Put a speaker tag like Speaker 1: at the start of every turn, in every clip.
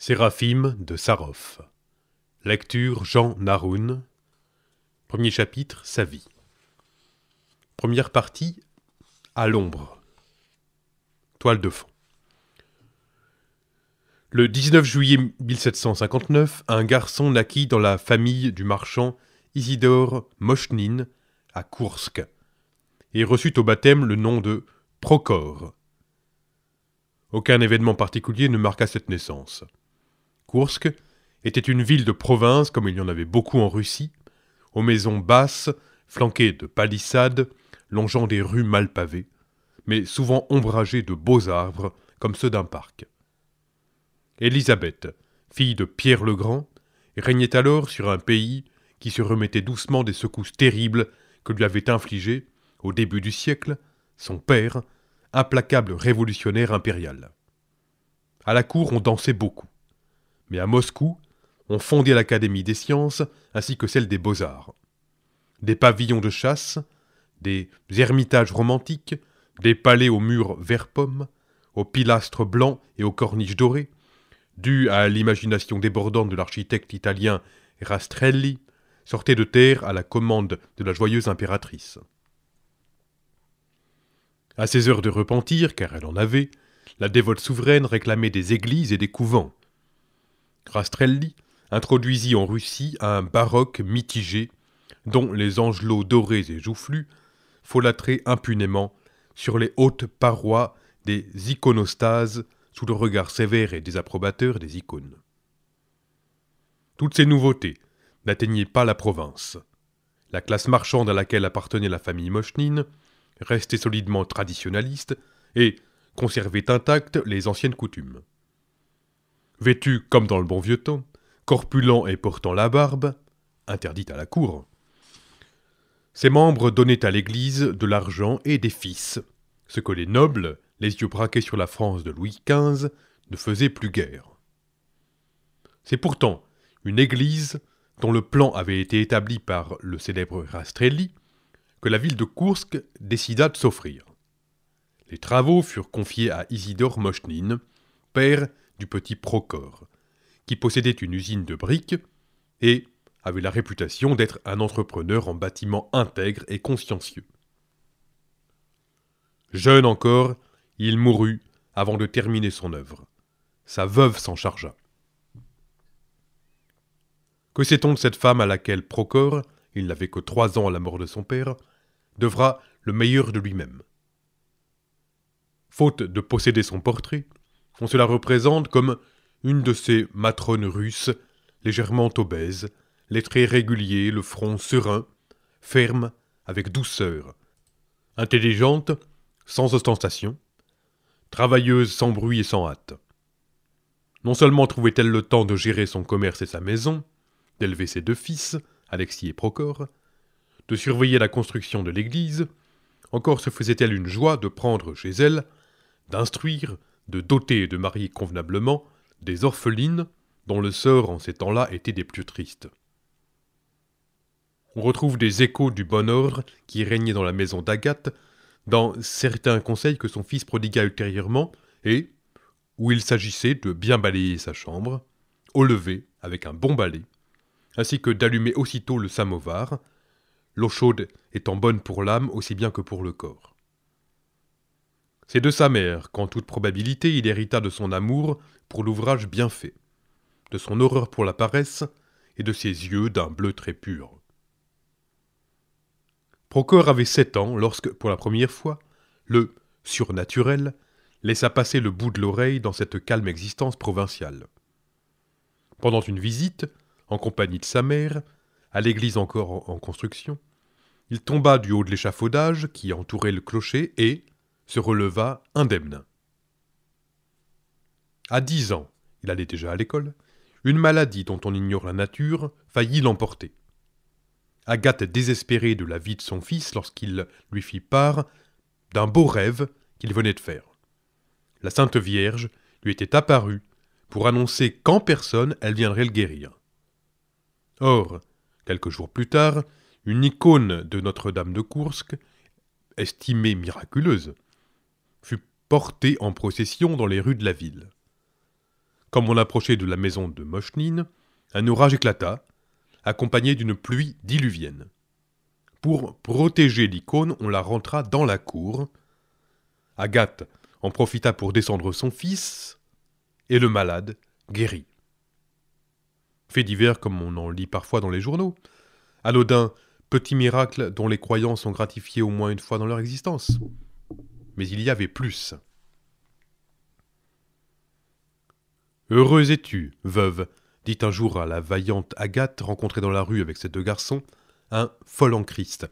Speaker 1: Séraphime de Sarov. Lecture Jean Naroun. Premier chapitre Sa vie. Première partie À l'ombre. Toile de fond. Le 19 juillet 1759, un garçon naquit dans la famille du marchand Isidore Mochnin à Kursk et reçut au baptême le nom de Procor. Aucun événement particulier ne marqua cette naissance. Koursk était une ville de province, comme il y en avait beaucoup en Russie, aux maisons basses, flanquées de palissades, longeant des rues mal pavées, mais souvent ombragées de beaux arbres, comme ceux d'un parc. Élisabeth, fille de Pierre le Grand, régnait alors sur un pays qui se remettait doucement des secousses terribles que lui avait infligées, au début du siècle, son père, implacable révolutionnaire impérial. À la cour, on dansait beaucoup mais à Moscou, ont fondé l'Académie des sciences ainsi que celle des beaux-arts. Des pavillons de chasse, des ermitages romantiques, des palais aux murs vert pomme, aux pilastres blancs et aux corniches dorées, dus à l'imagination débordante de l'architecte italien Rastrelli, sortaient de terre à la commande de la joyeuse impératrice. À ses heures de repentir, car elle en avait, la dévote souveraine réclamait des églises et des couvents. Rastrelli introduisit en Russie un baroque mitigé dont les angelots dorés et joufflus folâtraient impunément sur les hautes parois des iconostases sous le regard sévère et désapprobateur des icônes. Toutes ces nouveautés n'atteignaient pas la province. La classe marchande à laquelle appartenait la famille Moschnine restait solidement traditionaliste et conservait intactes les anciennes coutumes. Vêtu comme dans le bon vieux temps, corpulent et portant la barbe, interdite à la cour. Ses membres donnaient à l'Église de l'argent et des fils, ce que les nobles, les yeux braqués sur la France de Louis XV, ne faisaient plus guère. C'est pourtant une Église dont le plan avait été établi par le célèbre Rastrelli, que la ville de Koursk décida de s'offrir. Les travaux furent confiés à Isidore Mochnine, père du petit Procor, qui possédait une usine de briques et avait la réputation d'être un entrepreneur en bâtiment intègre et consciencieux. Jeune encore, il mourut avant de terminer son œuvre. Sa veuve s'en chargea. Que sait-on de cette femme à laquelle Procor, il n'avait que trois ans à la mort de son père, devra le meilleur de lui-même Faute de posséder son portrait, on se la représente comme une de ces matrones russes, légèrement obèse, les traits réguliers, le front serein, ferme, avec douceur, intelligente, sans ostentation, travailleuse sans bruit et sans hâte. Non seulement trouvait-elle le temps de gérer son commerce et sa maison, d'élever ses deux fils, Alexis et Procor, de surveiller la construction de l'église, encore se faisait-elle une joie de prendre chez elle, d'instruire, de doter et de marier convenablement des orphelines dont le sort en ces temps-là était des plus tristes. On retrouve des échos du bon qui régnait dans la maison d'Agathe dans certains conseils que son fils prodigua ultérieurement et où il s'agissait de bien balayer sa chambre, au lever avec un bon balai, ainsi que d'allumer aussitôt le samovar, l'eau chaude étant bonne pour l'âme aussi bien que pour le corps. C'est de sa mère qu'en toute probabilité il hérita de son amour pour l'ouvrage bien fait, de son horreur pour la paresse et de ses yeux d'un bleu très pur. Procor avait sept ans lorsque, pour la première fois, le surnaturel laissa passer le bout de l'oreille dans cette calme existence provinciale. Pendant une visite, en compagnie de sa mère, à l'église encore en construction, il tomba du haut de l'échafaudage qui entourait le clocher et, se releva indemne. À dix ans, il allait déjà à l'école, une maladie dont on ignore la nature faillit l'emporter. Agathe désespérée de la vie de son fils lorsqu'il lui fit part d'un beau rêve qu'il venait de faire. La Sainte Vierge lui était apparue pour annoncer qu'en personne elle viendrait le guérir. Or, quelques jours plus tard, une icône de Notre-Dame de Koursk, estimée miraculeuse, portée en procession dans les rues de la ville. Comme on approchait de la maison de Mochnine, un orage éclata, accompagné d'une pluie diluvienne. Pour protéger l'icône, on la rentra dans la cour. Agathe en profita pour descendre son fils, et le malade guérit. Fait divers comme on en lit parfois dans les journaux. Alodin, petit miracle dont les croyants sont gratifiés au moins une fois dans leur existence mais il y avait plus. Heureuse es-tu, veuve, dit un jour à la vaillante Agathe rencontrée dans la rue avec ses deux garçons, un fol en Christ,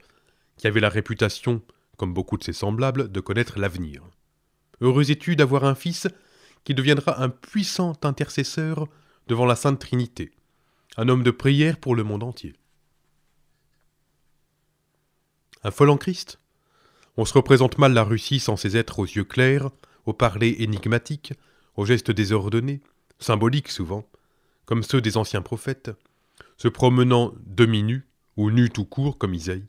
Speaker 1: qui avait la réputation, comme beaucoup de ses semblables, de connaître l'avenir. Heureuse es-tu d'avoir un fils qui deviendra un puissant intercesseur devant la Sainte Trinité, un homme de prière pour le monde entier. Un fol en Christ on se représente mal la Russie sans ses êtres aux yeux clairs, aux parler énigmatiques, aux gestes désordonnés, symboliques souvent, comme ceux des anciens prophètes, se promenant demi-nus ou nus tout court comme Isaïe.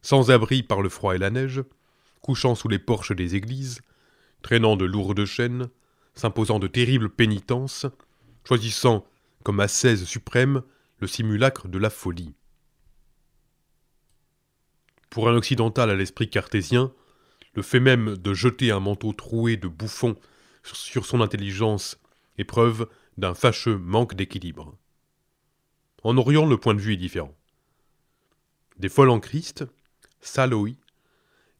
Speaker 1: Sans abri par le froid et la neige, couchant sous les porches des églises, traînant de lourdes chaînes, s'imposant de terribles pénitences, choisissant, comme ascèse suprême, le simulacre de la folie. Pour un occidental à l'esprit cartésien, le fait même de jeter un manteau troué de bouffon sur son intelligence est preuve d'un fâcheux manque d'équilibre. En Orient, le point de vue est différent. Des folles en Christ, Saloï,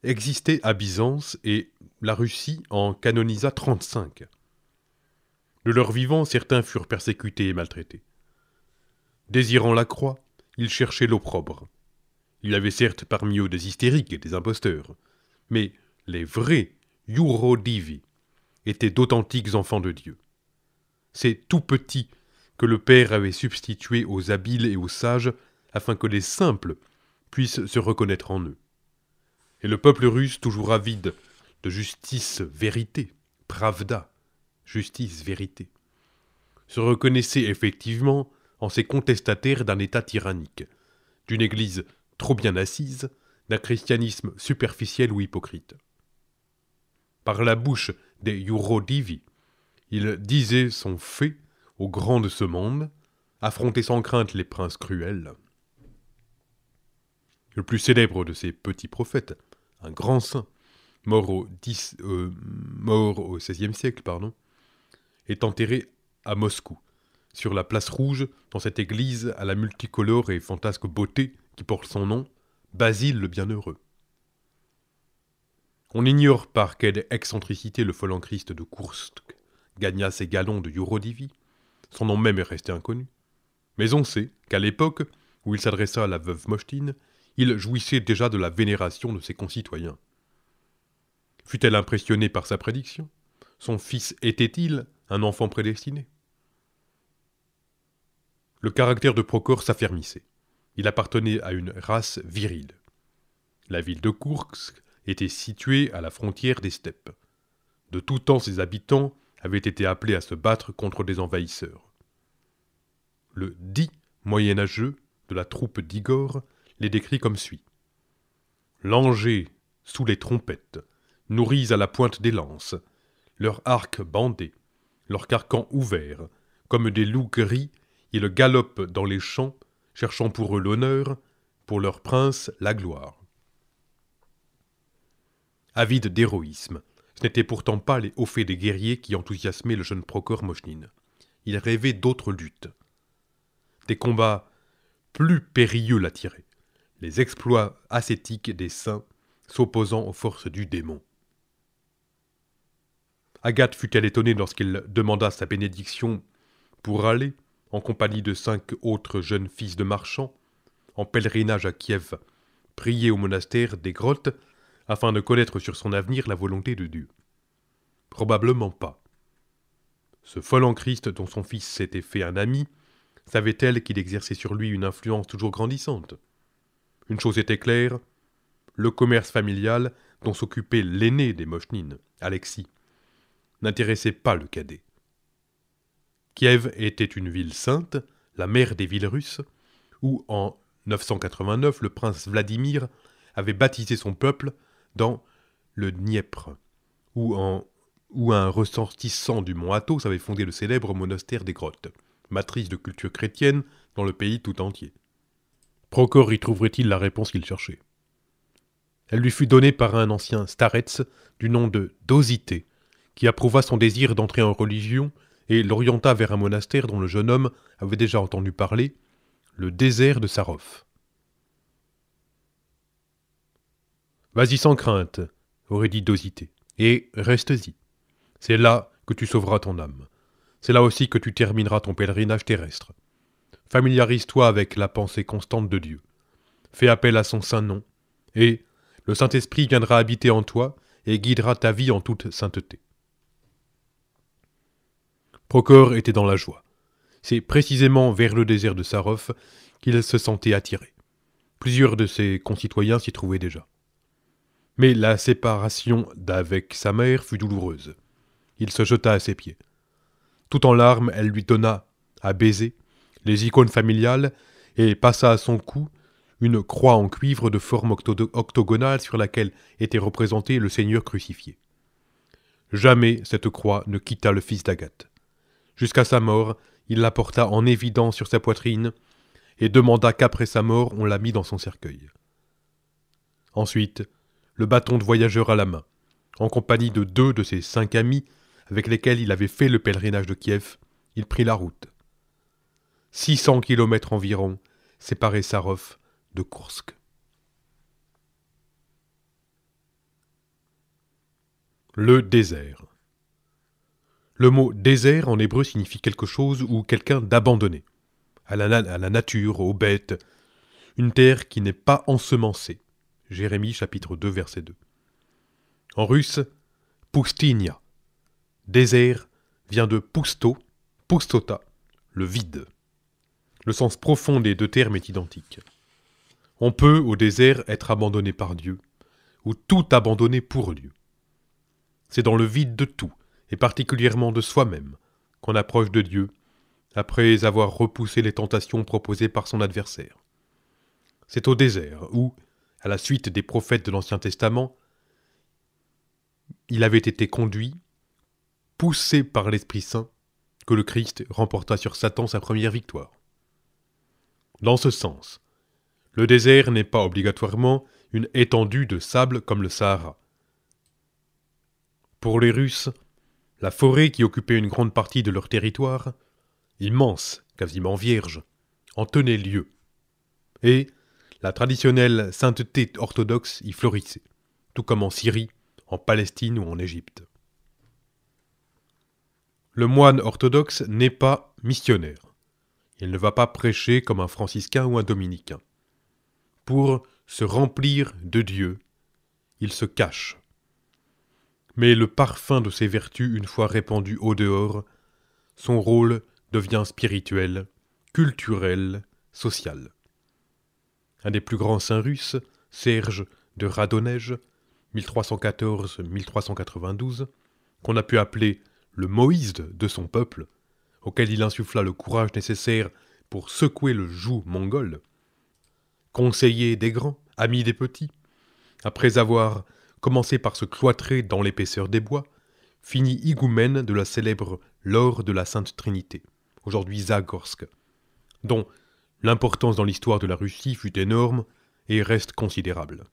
Speaker 1: existaient à Byzance et la Russie en canonisa 35. De leurs vivants, certains furent persécutés et maltraités. Désirant la croix, ils cherchaient l'opprobre. Il y avait certes parmi eux des hystériques et des imposteurs, mais les vrais Yourodivi étaient d'authentiques enfants de Dieu. C'est tout petit que le Père avait substitué aux habiles et aux sages afin que les simples puissent se reconnaître en eux. Et le peuple russe, toujours avide de justice-vérité, pravda, justice-vérité, se reconnaissait effectivement en ces contestataires d'un État tyrannique, d'une Église trop bien assise, d'un christianisme superficiel ou hypocrite. Par la bouche des Eurodivi, il disait son fait aux grands de ce monde, affrontait sans crainte les princes cruels. Le plus célèbre de ces petits prophètes, un grand saint, mort au, XVIe euh, siècle, pardon, est enterré à Moscou, sur la place rouge, dans cette église à la multicolore et fantasque beauté qui porte son nom, Basile le Bienheureux. On ignore par quelle excentricité le Christ de Kursk gagna ses galons de Eurodivi. Son nom même est resté inconnu. Mais on sait qu'à l'époque où il s'adressa à la veuve Mochtine, il jouissait déjà de la vénération de ses concitoyens. Fut-elle impressionnée par sa prédiction Son fils était-il un enfant prédestiné Le caractère de Procor s'affermissait il appartenait à une race virile. La ville de Kursk était située à la frontière des steppes. De tout temps, ses habitants avaient été appelés à se battre contre des envahisseurs. Le dit moyenâgeux de la troupe d'Igor les décrit comme suit. Langés sous les trompettes, nourris à la pointe des lances, leurs arcs bandés, leurs carcans ouverts, comme des loups gris, ils galopent dans les champs cherchant pour eux l'honneur, pour leur prince la gloire. Avide d'héroïsme, ce n'étaient pourtant pas les hauts faits des guerriers qui enthousiasmaient le jeune Procor Mochnine. Il rêvait d'autres luttes. Des combats plus périlleux l'attiraient, les exploits ascétiques des saints s'opposant aux forces du démon. Agathe fut-elle étonnée lorsqu'il demanda sa bénédiction pour aller, en compagnie de cinq autres jeunes fils de marchands, en pèlerinage à Kiev, prier au monastère des grottes, afin de connaître sur son avenir la volonté de Dieu. Probablement pas. Ce fol en Christ dont son fils s'était fait un ami, savait-elle qu'il exerçait sur lui une influence toujours grandissante Une chose était claire, le commerce familial dont s'occupait l'aîné des Mochnines, Alexis, n'intéressait pas le cadet. Kiev était une ville sainte, la mère des villes russes, où en 989 le prince Vladimir avait baptisé son peuple dans le Dniepr, où, un ressortissant du mont Athos avait fondé le célèbre monastère des grottes, matrice de culture chrétienne dans le pays tout entier. Procor y trouverait-il la réponse qu'il cherchait Elle lui fut donnée par un ancien staretz du nom de Dosité, qui approuva son désir d'entrer en religion et l'orienta vers un monastère dont le jeune homme avait déjà entendu parler, le désert de Sarov. Vas-y sans crainte, aurait dit Dosité, et reste-y. C'est là que tu sauveras ton âme. C'est là aussi que tu termineras ton pèlerinage terrestre. Familiarise-toi avec la pensée constante de Dieu. Fais appel à son saint nom, et le Saint-Esprit viendra habiter en toi et guidera ta vie en toute sainteté. Procor était dans la joie. C'est précisément vers le désert de Sarov qu'il se sentait attiré. Plusieurs de ses concitoyens s'y trouvaient déjà. Mais la séparation d'avec sa mère fut douloureuse. Il se jeta à ses pieds. Tout en larmes, elle lui donna, à baiser, les icônes familiales et passa à son cou une croix en cuivre de forme octogonale sur laquelle était représenté le Seigneur crucifié. Jamais cette croix ne quitta le fils d'Agathe. Jusqu'à sa mort, il la porta en évidence sur sa poitrine et demanda qu'après sa mort on la mit dans son cercueil. Ensuite, le bâton de voyageur à la main, en compagnie de deux de ses cinq amis avec lesquels il avait fait le pèlerinage de Kiev, il prit la route. 600 kilomètres environ séparaient Sarov de Kursk. Le désert. Le mot désert en hébreu signifie quelque chose ou quelqu'un d'abandonné, à la, nature, aux bêtes, une terre qui n'est pas ensemencée. Jérémie chapitre 2 verset 2. En russe, pustinia, désert, vient de pusto, pustota, le vide. Le sens profond des deux termes est identique. On peut, au désert, être abandonné par Dieu, ou tout abandonné pour Dieu. C'est dans le vide de tout, et particulièrement de soi-même, qu'on approche de Dieu, après avoir repoussé les tentations proposées par son adversaire. C'est au désert où, à la suite des prophètes de l'Ancien Testament, il avait été conduit, poussé par l'Esprit Saint, que le Christ remporta sur Satan sa première victoire. Dans ce sens, le désert n'est pas obligatoirement une étendue de sable comme le Sahara. Pour les Russes, la forêt qui occupait une grande partie de leur territoire, immense, quasiment vierge, en tenait lieu. Et la traditionnelle sainteté orthodoxe y florissait, tout comme en Syrie, en Palestine ou en Égypte. Le moine orthodoxe n'est pas missionnaire. Il ne va pas prêcher comme un franciscain ou un dominicain. Pour se remplir de Dieu, il se cache mais le parfum de ses vertus une fois répandu au dehors, son rôle devient spirituel, culturel, social. Un des plus grands saints russes, Serge de Radonej, 1314-1392, qu'on a pu appeler le Moïse de son peuple, auquel il insuffla le courage nécessaire pour secouer le joug mongol. Conseiller des grands, ami des petits, après avoir commencé par se cloîtrer dans l'épaisseur des bois, finit igoumène de la célèbre Laure de la Sainte Trinité, aujourd'hui Zagorsk, dont l'importance dans l'histoire de la Russie fut énorme et reste considérable.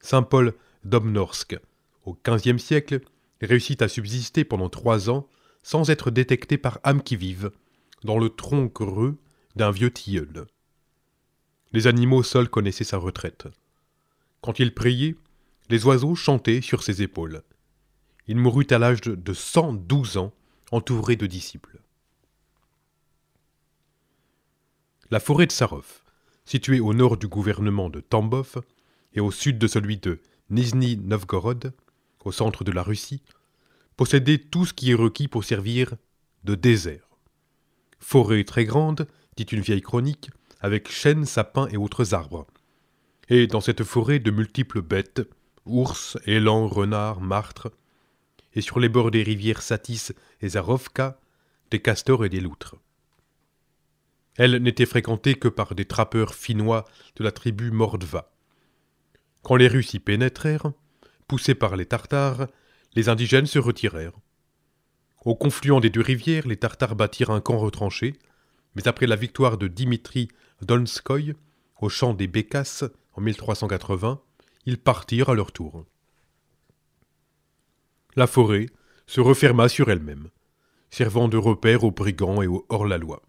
Speaker 1: Saint Paul d'Obnorsk, au XVe siècle, réussit à subsister pendant trois ans sans être détecté par âme qui vive, dans le tronc creux d'un vieux tilleul. Les animaux seuls connaissaient sa retraite. Quand il priait, les oiseaux chantaient sur ses épaules. Il mourut à l'âge de 112 ans, entouré de disciples. La forêt de Sarov, située au nord du gouvernement de Tambov et au sud de celui de Nizhny Novgorod, au centre de la Russie, possédait tout ce qui est requis pour servir de désert. Forêt très grande, dit une vieille chronique, avec chênes, sapins et autres arbres, et dans cette forêt de multiples bêtes, ours, élans, renards, martres, et sur les bords des rivières Satis et Zarovka, des castors et des loutres. Elle n'était fréquentée que par des trappeurs finnois de la tribu Mordva. Quand les Russes y pénétrèrent, poussés par les Tartares, les indigènes se retirèrent. Au confluent des deux rivières, les Tartares bâtirent un camp retranché, mais après la victoire de Dimitri Donskoy, au champ des Bécasses, en 1380, ils partirent à leur tour. La forêt se referma sur elle-même, servant de repère aux brigands et aux hors-la-loi.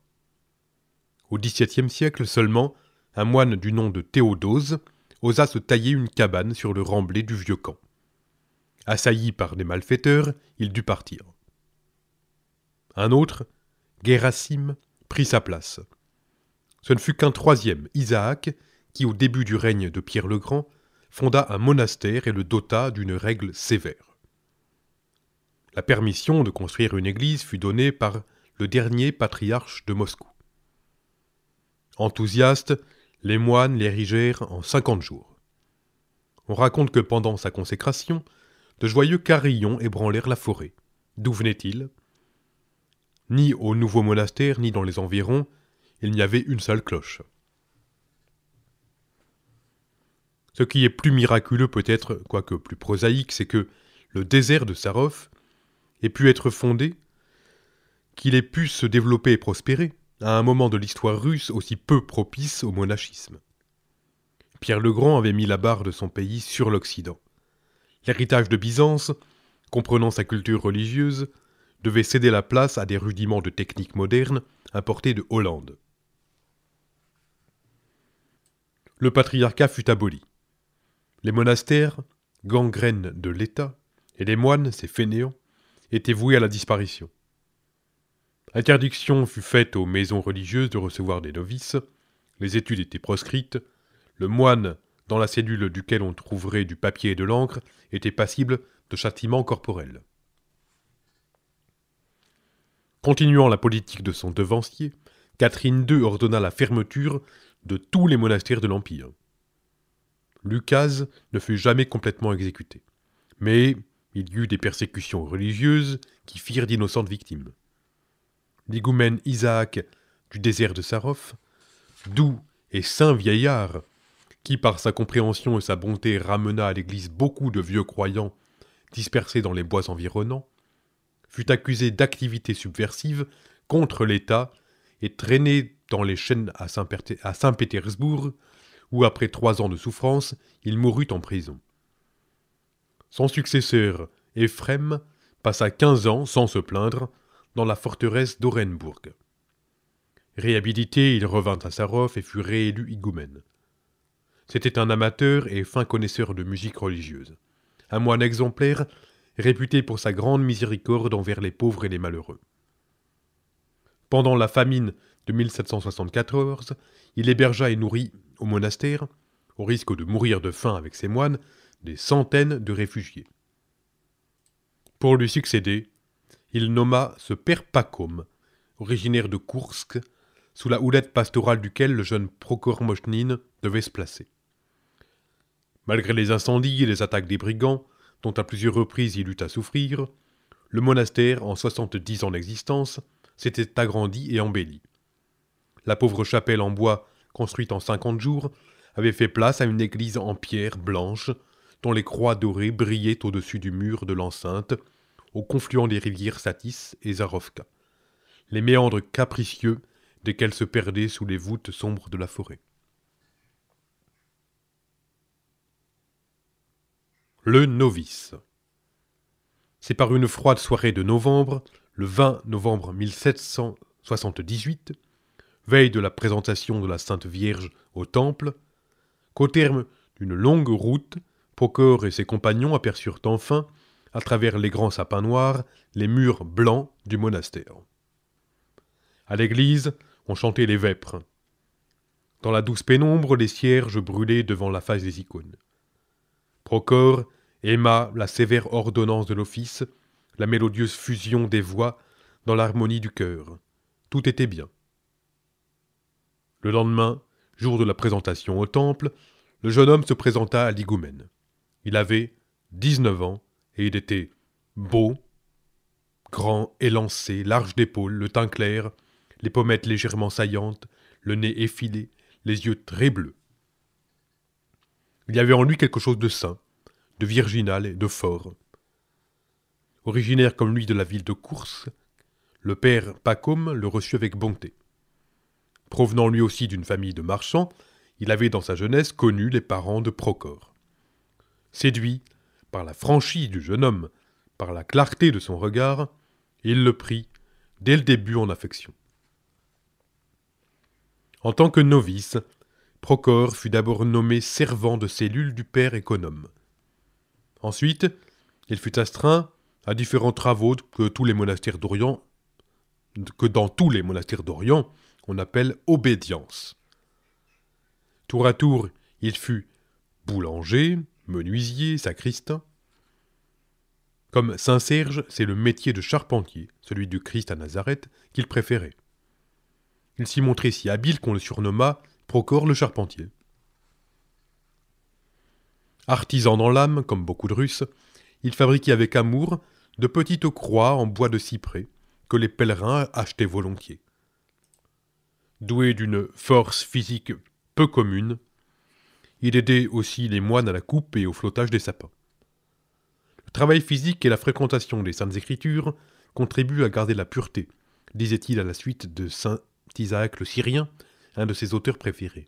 Speaker 1: Au XVIIe siècle seulement, un moine du nom de Théodose osa se tailler une cabane sur le remblai du vieux camp. Assailli par des malfaiteurs, il dut partir. Un autre, Guérassime, prit sa place. Ce ne fut qu'un troisième, Isaac, qui, au début du règne de Pierre le Grand, fonda un monastère et le dota d'une règle sévère. La permission de construire une église fut donnée par le dernier patriarche de Moscou. Enthousiastes, les moines l'érigèrent en cinquante jours. On raconte que pendant sa consécration, de joyeux carillons ébranlèrent la forêt. D'où venaient-ils Ni au nouveau monastère, ni dans les environs, il n'y avait une seule cloche. Ce qui est plus miraculeux peut-être, quoique plus prosaïque, c'est que le désert de Sarov ait pu être fondé, qu'il ait pu se développer et prospérer, à un moment de l'histoire russe aussi peu propice au monachisme. Pierre le Grand avait mis la barre de son pays sur l'Occident. L'héritage de Byzance, comprenant sa culture religieuse, devait céder la place à des rudiments de techniques moderne importés de Hollande. Le patriarcat fut aboli. Les monastères, gangrènes de l'État, et les moines, ces fainéants, étaient voués à la disparition. Interdiction fut faite aux maisons religieuses de recevoir des novices, les études étaient proscrites, le moine, dans la cellule duquel on trouverait du papier et de l'encre, était passible de châtiment corporel. Continuant la politique de son devancier, Catherine II ordonna la fermeture de tous les monastères de l'Empire. Lucas ne fut jamais complètement exécuté. Mais il y eut des persécutions religieuses qui firent d'innocentes victimes. L'higoumène Isaac du désert de Sarov, doux et saint vieillard, qui par sa compréhension et sa bonté ramena à l'Église beaucoup de vieux croyants dispersés dans les bois environnants, fut accusé d'activité subversive contre l'État et traîné dans les chaînes à Saint-Pétersbourg où, après trois ans de souffrance, il mourut en prison. Son successeur, Ephrem, passa quinze ans, sans se plaindre, dans la forteresse d'Orenbourg. Réhabilité, il revint à Sarov et fut réélu higoumène. C'était un amateur et fin connaisseur de musique religieuse, un moine exemplaire, réputé pour sa grande miséricorde envers les pauvres et les malheureux. Pendant la famine de 1774, il hébergea et nourrit au monastère, au risque de mourir de faim avec ses moines, des centaines de réfugiés. Pour lui succéder, il nomma ce père Pacôme, originaire de Koursk, sous la houlette pastorale duquel le jeune Prokhor devait se placer. Malgré les incendies et les attaques des brigands, dont à plusieurs reprises il eut à souffrir, le monastère, en 70 ans d'existence, s'était agrandi et embelli. La pauvre chapelle en bois construite en cinquante jours, avait fait place à une église en pierre blanche, dont les croix dorées brillaient au-dessus du mur de l'enceinte, au confluent des rivières Satis et Zarovka, les méandres capricieux desquels se perdaient sous les voûtes sombres de la forêt. Le novice. C'est par une froide soirée de novembre, le 20 novembre 1778, veille de la présentation de la Sainte Vierge au Temple, qu'au terme d'une longue route, Procor et ses compagnons aperçurent enfin, à travers les grands sapins noirs, les murs blancs du monastère. À l'église, on chantait les vêpres. Dans la douce pénombre, les cierges brûlaient devant la face des icônes. Procor aima la sévère ordonnance de l'office, la mélodieuse fusion des voix dans l'harmonie du cœur. Tout était bien. Le lendemain, jour de la présentation au temple, le jeune homme se présenta à l'Igoumène. Il avait 19 ans et il était beau, grand, élancé, large d'épaules, le teint clair, les pommettes légèrement saillantes, le nez effilé, les yeux très bleus. Il y avait en lui quelque chose de saint, de virginal et de fort. Originaire comme lui de la ville de Course, le père Pacôme le reçut avec bonté. Provenant lui aussi d'une famille de marchands, il avait dans sa jeunesse connu les parents de Procor. Séduit par la franchise du jeune homme, par la clarté de son regard, il le prit dès le début en affection. En tant que novice, Procor fut d'abord nommé servant de cellule du père économe. Ensuite, il fut astreint à différents travaux que tous les monastères d'Orient, que dans tous les monastères d'Orient, qu'on appelle obédience. Tour à tour, il fut boulanger, menuisier, sacristain. Comme Saint Serge, c'est le métier de charpentier, celui du Christ à Nazareth, qu'il préférait. Il s'y montrait si habile qu'on le surnomma Procor le charpentier. Artisan dans l'âme, comme beaucoup de Russes, il fabriquait avec amour de petites croix en bois de cyprès que les pèlerins achetaient volontiers doué d'une force physique peu commune, il aidait aussi les moines à la coupe et au flottage des sapins. Le travail physique et la fréquentation des Saintes Écritures contribuent à garder la pureté, disait-il à la suite de Saint Isaac le Syrien, un de ses auteurs préférés.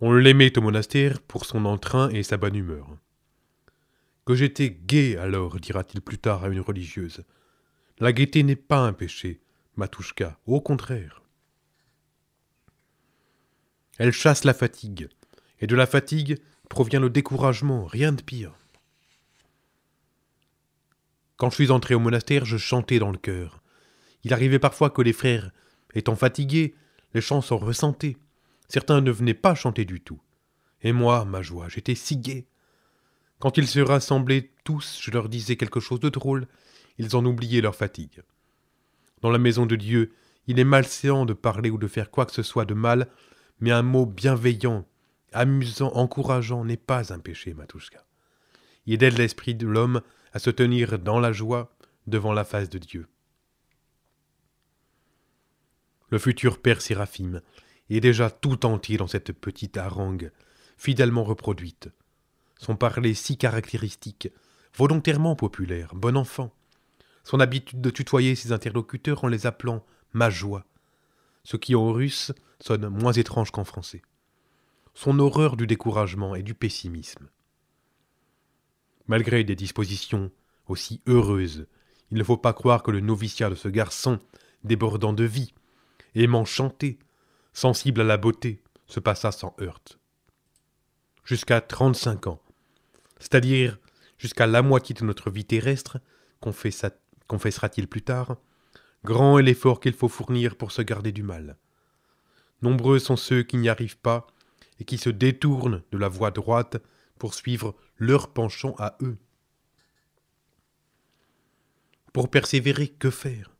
Speaker 1: On l'aimait au monastère pour son entrain et sa bonne humeur. Que j'étais gai alors, dira-t-il plus tard à une religieuse. La gaieté n'est pas un péché, Matouchka. Au contraire. Elle chasse la fatigue, et de la fatigue provient le découragement, rien de pire. Quand je suis entré au monastère, je chantais dans le cœur. Il arrivait parfois que les frères, étant fatigués, les chants s'en ressentaient. Certains ne venaient pas chanter du tout. Et moi, ma joie, j'étais si gai. Quand ils se rassemblaient tous, je leur disais quelque chose de drôle. Ils en oubliaient leur fatigue. Dans la maison de Dieu, il est malséant de parler ou de faire quoi que ce soit de mal, mais un mot bienveillant, amusant, encourageant n'est pas un péché, Matouska. Il aide l'esprit de l'homme à se tenir dans la joie devant la face de Dieu. Le futur Père Séraphime est déjà tout entier dans cette petite harangue, fidèlement reproduite. Son parler si caractéristique, volontairement populaire, bon enfant, son habitude de tutoyer ses interlocuteurs en les appelant ma joie, ce qui en russe sonne moins étrange qu'en français, son horreur du découragement et du pessimisme. Malgré des dispositions aussi heureuses, il ne faut pas croire que le noviciat de ce garçon, débordant de vie, aimant chanter, sensible à la beauté, se passa sans heurte. Jusqu'à 35 ans, c'est-à-dire jusqu'à la moitié de notre vie terrestre, qu'on fait sa confessera-t-il plus tard, grand est l'effort qu'il faut fournir pour se garder du mal. Nombreux sont ceux qui n'y arrivent pas et qui se détournent de la voie droite pour suivre leur penchant à eux. Pour persévérer, que faire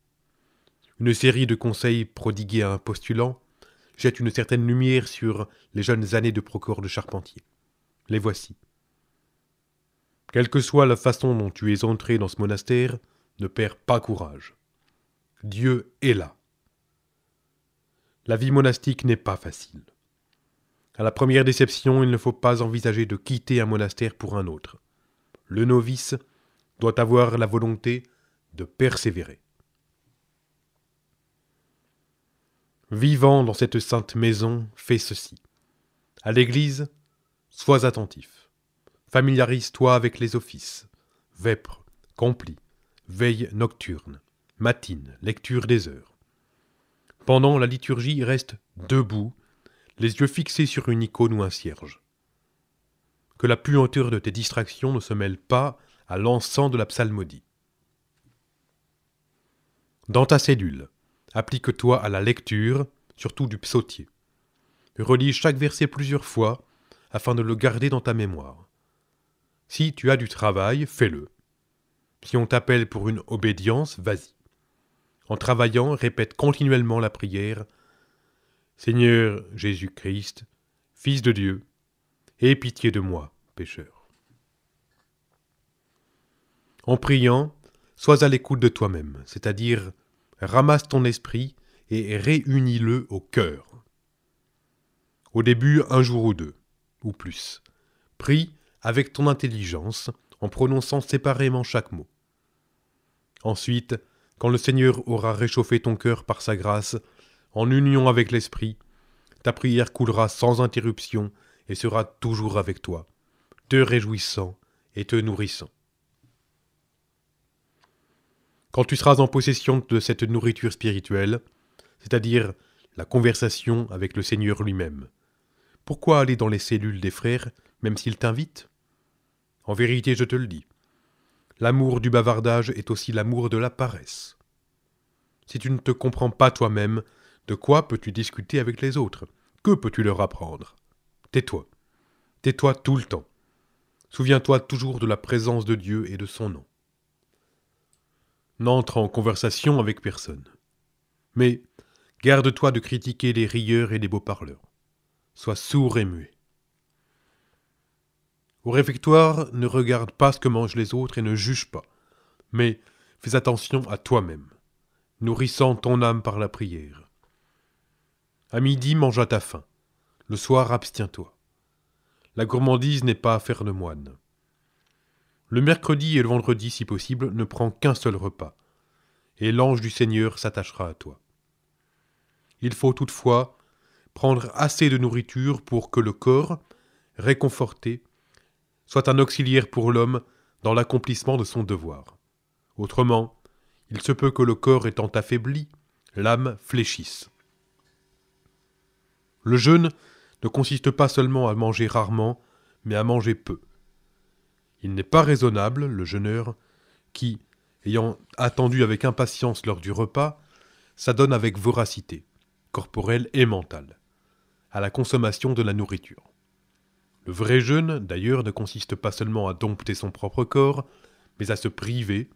Speaker 1: Une série de conseils prodigués à un postulant jette une certaine lumière sur les jeunes années de procureur de Charpentier. Les voici. Quelle que soit la façon dont tu es entré dans ce monastère, ne perds pas courage. Dieu est là. La vie monastique n'est pas facile. À la première déception, il ne faut pas envisager de quitter un monastère pour un autre. Le novice doit avoir la volonté de persévérer. Vivant dans cette sainte maison, fais ceci. À l'église, sois attentif. Familiarise-toi avec les offices. Vêpres, complis veille nocturne, matine, lecture des heures. Pendant la liturgie, reste debout, les yeux fixés sur une icône ou un cierge. Que la puanteur de tes distractions ne se mêle pas à l'encens de la psalmodie. Dans ta cellule, applique-toi à la lecture, surtout du psautier. Relis chaque verset plusieurs fois afin de le garder dans ta mémoire. Si tu as du travail, fais-le. Si on t'appelle pour une obédience, vas-y. En travaillant, répète continuellement la prière Seigneur Jésus-Christ, Fils de Dieu, aie pitié de moi, pécheur. En priant, sois à l'écoute de toi-même, c'est-à-dire ramasse ton esprit et réunis-le au cœur. Au début, un jour ou deux, ou plus. Prie avec ton intelligence, en prononçant séparément chaque mot. Ensuite, quand le Seigneur aura réchauffé ton cœur par sa grâce, en union avec l'Esprit, ta prière coulera sans interruption et sera toujours avec toi, te réjouissant et te nourrissant. Quand tu seras en possession de cette nourriture spirituelle, c'est-à-dire la conversation avec le Seigneur lui-même, pourquoi aller dans les cellules des frères, même s'ils t'invitent en vérité, je te le dis, l'amour du bavardage est aussi l'amour de la paresse. Si tu ne te comprends pas toi-même, de quoi peux-tu discuter avec les autres Que peux-tu leur apprendre Tais-toi. Tais-toi tout le temps. Souviens-toi toujours de la présence de Dieu et de son nom. N'entre en conversation avec personne. Mais garde-toi de critiquer les rieurs et les beaux parleurs. Sois sourd et muet. Au réfectoire, ne regarde pas ce que mangent les autres et ne juge pas, mais fais attention à toi-même, nourrissant ton âme par la prière. À midi, mange à ta faim. Le soir, abstiens-toi. La gourmandise n'est pas affaire de moine. Le mercredi et le vendredi, si possible, ne prends qu'un seul repas, et l'ange du Seigneur s'attachera à toi. Il faut toutefois prendre assez de nourriture pour que le corps, réconforté, soit un auxiliaire pour l'homme dans l'accomplissement de son devoir. Autrement, il se peut que le corps étant affaibli, l'âme fléchisse. Le jeûne ne consiste pas seulement à manger rarement, mais à manger peu. Il n'est pas raisonnable, le jeûneur, qui, ayant attendu avec impatience l'heure du repas, s'adonne avec voracité, corporelle et mentale, à la consommation de la nourriture. Le vrai jeûne, d'ailleurs, ne consiste pas seulement à dompter son propre corps, mais à se priver,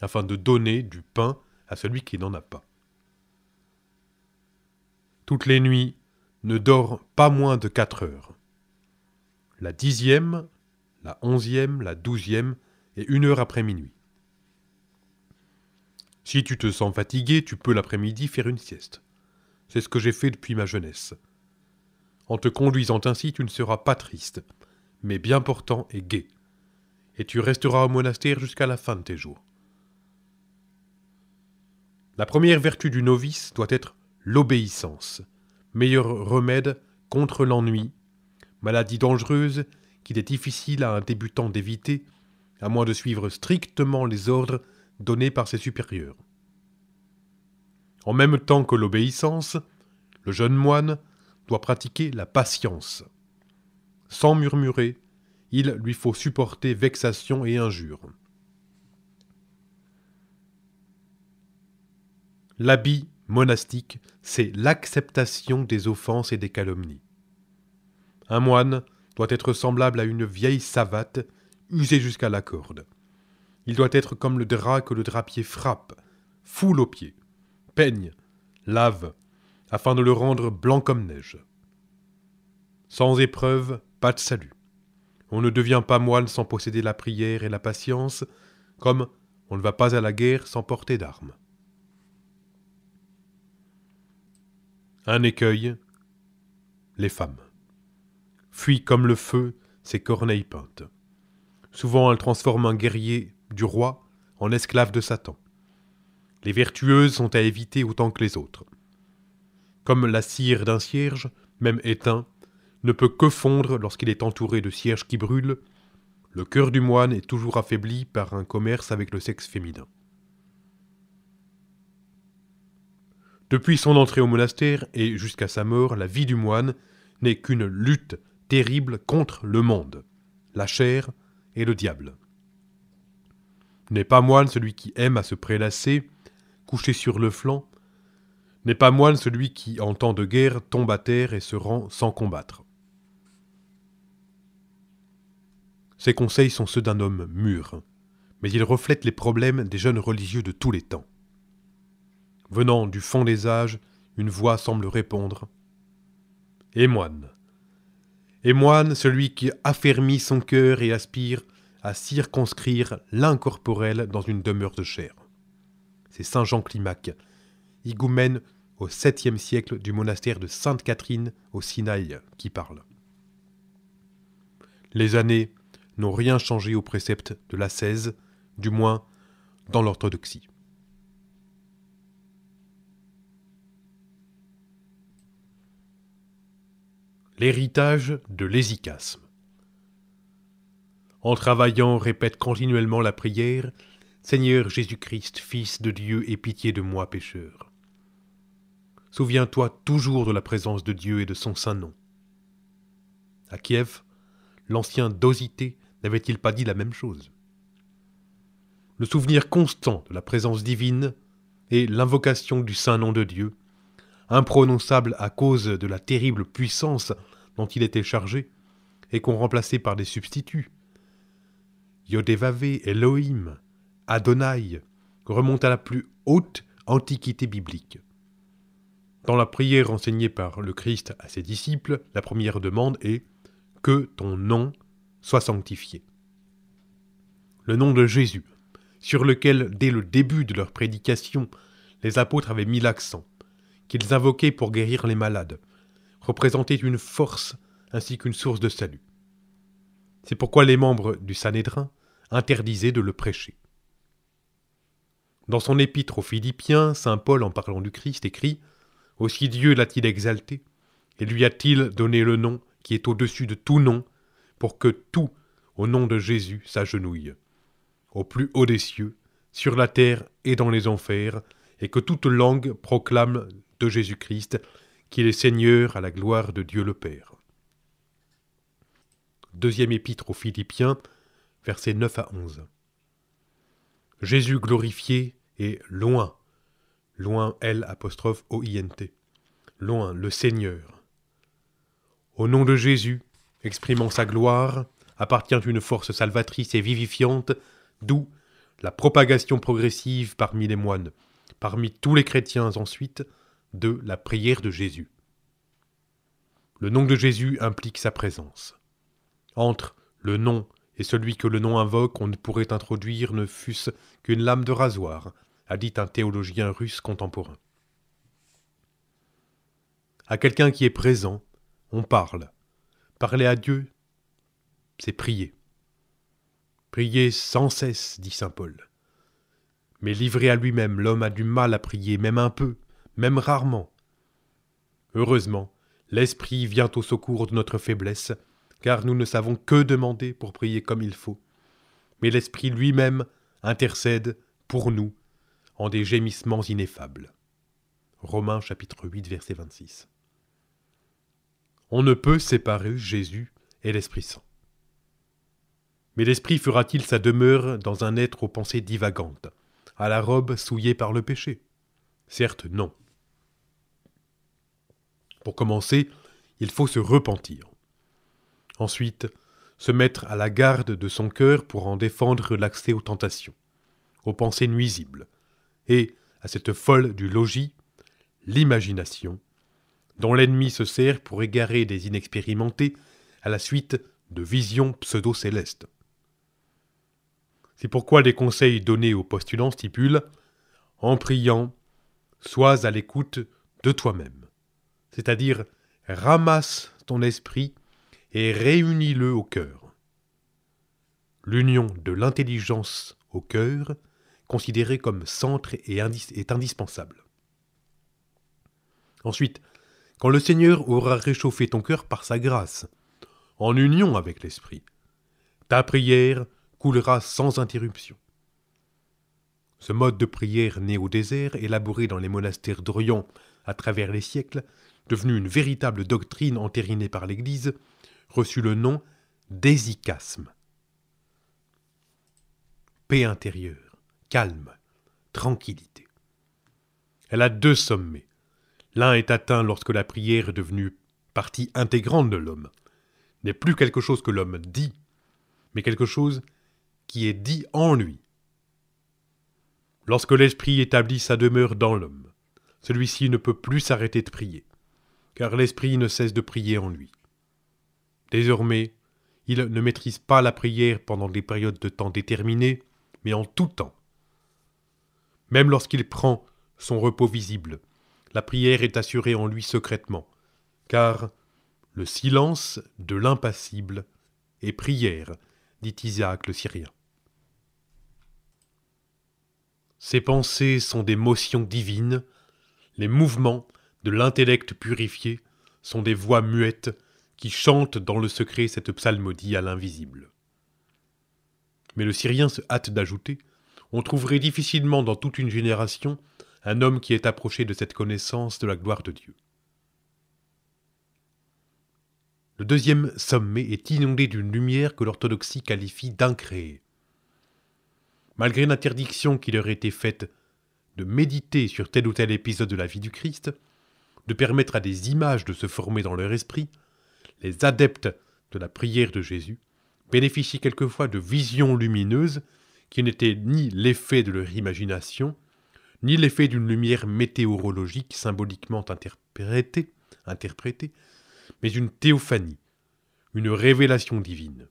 Speaker 1: afin de donner du pain à celui qui n'en a pas. Toutes les nuits, ne dors pas moins de quatre heures. La dixième, la onzième, la douzième, et une heure après minuit. Si tu te sens fatigué, tu peux l'après-midi faire une sieste. C'est ce que j'ai fait depuis ma jeunesse. En te conduisant ainsi, tu ne seras pas triste, mais bien portant et gai, et tu resteras au monastère jusqu'à la fin de tes jours. La première vertu du novice doit être l'obéissance, meilleur remède contre l'ennui, maladie dangereuse qu'il est difficile à un débutant d'éviter, à moins de suivre strictement les ordres donnés par ses supérieurs. En même temps que l'obéissance, le jeune moine pratiquer la patience. Sans murmurer, il lui faut supporter vexation et injures. L'habit monastique, c'est l'acceptation des offenses et des calomnies. Un moine doit être semblable à une vieille savate usée jusqu'à la corde. Il doit être comme le drap que le drapier frappe, foule aux pieds, peigne, lave, afin de le rendre blanc comme neige. Sans épreuve, pas de salut. On ne devient pas moine sans posséder la prière et la patience, comme on ne va pas à la guerre sans porter d'armes. Un écueil, les femmes. Fuient comme le feu ces corneilles peintes. Souvent, elles transforment un guerrier du roi en esclave de Satan. Les vertueuses sont à éviter autant que les autres comme la cire d'un cierge, même éteint, ne peut que fondre lorsqu'il est entouré de cierges qui brûlent, le cœur du moine est toujours affaibli par un commerce avec le sexe féminin. Depuis son entrée au monastère et jusqu'à sa mort, la vie du moine n'est qu'une lutte terrible contre le monde, la chair et le diable. N'est pas moine celui qui aime à se prélasser, couché sur le flanc, n'est pas moine celui qui, en temps de guerre, tombe à terre et se rend sans combattre. Ces conseils sont ceux d'un homme mûr, mais ils reflètent les problèmes des jeunes religieux de tous les temps. Venant du fond des âges, une voix semble répondre Et moine Et moine, celui qui affermit son cœur et aspire à circonscrire l'incorporel dans une demeure de chair. C'est saint Jean Climac, igoumène au 7e siècle du monastère de Sainte-Catherine au Sinaï, qui parle. Les années n'ont rien changé au préceptes de la 16 du moins dans l'orthodoxie. L'héritage de l'hésychasme. En travaillant, répète continuellement la prière Seigneur Jésus-Christ, Fils de Dieu, aie pitié de moi pécheur. Souviens-toi toujours de la présence de Dieu et de son saint nom. À Kiev, l'ancien Dosité n'avait-il pas dit la même chose Le souvenir constant de la présence divine et l'invocation du saint nom de Dieu, imprononçable à cause de la terrible puissance dont il était chargé, et qu'on remplaçait par des substituts. Yodévavé, Elohim, Adonai, remontent à la plus haute antiquité biblique. Dans la prière enseignée par le Christ à ses disciples, la première demande est Que ton nom soit sanctifié. Le nom de Jésus, sur lequel dès le début de leur prédication, les apôtres avaient mis l'accent, qu'ils invoquaient pour guérir les malades, représentait une force ainsi qu'une source de salut. C'est pourquoi les membres du Sanhédrin interdisaient de le prêcher. Dans son épître aux Philippiens, Saint Paul, en parlant du Christ, écrit aussi Dieu l'a-t-il exalté, et lui a-t-il donné le nom qui est au-dessus de tout nom, pour que tout, au nom de Jésus, s'agenouille, au plus haut des cieux, sur la terre et dans les enfers, et que toute langue proclame de Jésus-Christ, qu'il est Seigneur à la gloire de Dieu le Père. Deuxième épître aux Philippiens, versets 9 à 11. Jésus glorifié est loin loin L apostrophe loin le Seigneur. Au nom de Jésus, exprimant sa gloire, appartient une force salvatrice et vivifiante, d'où la propagation progressive parmi les moines, parmi tous les chrétiens ensuite, de la prière de Jésus. Le nom de Jésus implique sa présence. Entre le nom et celui que le nom invoque, on ne pourrait introduire ne fût-ce qu'une lame de rasoir, a dit un théologien russe contemporain. À quelqu'un qui est présent, on parle. Parler à Dieu, c'est prier. Prier sans cesse, dit Saint Paul. Mais livré à lui-même, l'homme a du mal à prier, même un peu, même rarement. Heureusement, l'Esprit vient au secours de notre faiblesse, car nous ne savons que demander pour prier comme il faut. Mais l'Esprit lui-même intercède pour nous en des gémissements ineffables. Romains chapitre 8 verset 26. On ne peut séparer Jésus et l'Esprit Saint. Mais l'Esprit fera-t-il sa demeure dans un être aux pensées divagantes, à la robe souillée par le péché Certes non. Pour commencer, il faut se repentir. Ensuite, se mettre à la garde de son cœur pour en défendre l'accès aux tentations, aux pensées nuisibles, et, à cette folle du logis, l'imagination, dont l'ennemi se sert pour égarer des inexpérimentés à la suite de visions pseudo-célestes. C'est pourquoi les conseils donnés aux postulants stipulent En priant, sois à l'écoute de toi-même, c'est-à-dire ramasse ton esprit et réunis-le au cœur. L'union de l'intelligence au cœur considéré comme centre et est indispensable. Ensuite, quand le Seigneur aura réchauffé ton cœur par sa grâce, en union avec l'Esprit, ta prière coulera sans interruption. Ce mode de prière né au désert, élaboré dans les monastères d'Orient à travers les siècles, devenu une véritable doctrine entérinée par l'Église, reçut le nom d'ésicasme. Paix intérieure calme, tranquillité. Elle a deux sommets. L'un est atteint lorsque la prière est devenue partie intégrante de l'homme, n'est plus quelque chose que l'homme dit, mais quelque chose qui est dit en lui. Lorsque l'Esprit établit sa demeure dans l'homme, celui-ci ne peut plus s'arrêter de prier, car l'Esprit ne cesse de prier en lui. Désormais, il ne maîtrise pas la prière pendant des périodes de temps déterminées, mais en tout temps, même lorsqu'il prend son repos visible. La prière est assurée en lui secrètement, car le silence de l'impassible est prière, dit Isaac le Syrien. Ses pensées sont des motions divines, les mouvements de l'intellect purifié sont des voix muettes qui chantent dans le secret cette psalmodie à l'invisible. Mais le Syrien se hâte d'ajouter on trouverait difficilement dans toute une génération un homme qui est approché de cette connaissance de la gloire de Dieu. Le deuxième sommet est inondé d'une lumière que l'orthodoxie qualifie d'incréée. Malgré l'interdiction qui leur était faite de méditer sur tel ou tel épisode de la vie du Christ, de permettre à des images de se former dans leur esprit, les adeptes de la prière de Jésus bénéficient quelquefois de visions lumineuses qui n'était ni l'effet de leur imagination, ni l'effet d'une lumière météorologique symboliquement interprétée, interprétée, mais une théophanie, une révélation divine,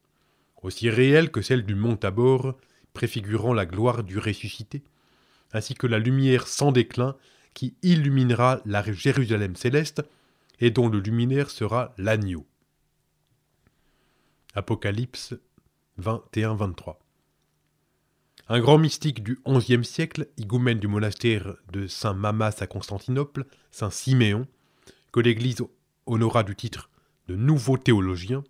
Speaker 1: aussi réelle que celle du mont Tabor préfigurant la gloire du ressuscité, ainsi que la lumière sans déclin qui illuminera la Jérusalem céleste et dont le luminaire sera l'agneau. Apocalypse 21-23 un grand mystique du XIe siècle, higoumène du monastère de Saint Mamas à Constantinople, Saint Siméon, que l'Église honora du titre de nouveau théologien,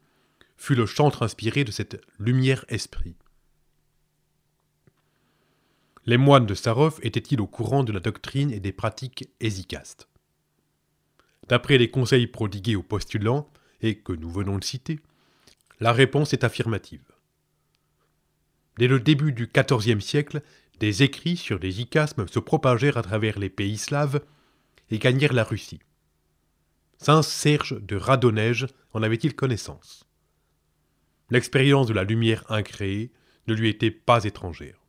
Speaker 1: fut le chantre inspiré de cette lumière esprit. Les moines de Sarov étaient-ils au courant de la doctrine et des pratiques hésicastes D'après les conseils prodigués aux postulants, et que nous venons de citer, la réponse est affirmative. Dès le début du XIVe siècle, des écrits sur les icasmes se propagèrent à travers les pays slaves et gagnèrent la Russie. Saint Serge de Radonège en avait-il connaissance L'expérience de la lumière incréée ne lui était pas étrangère.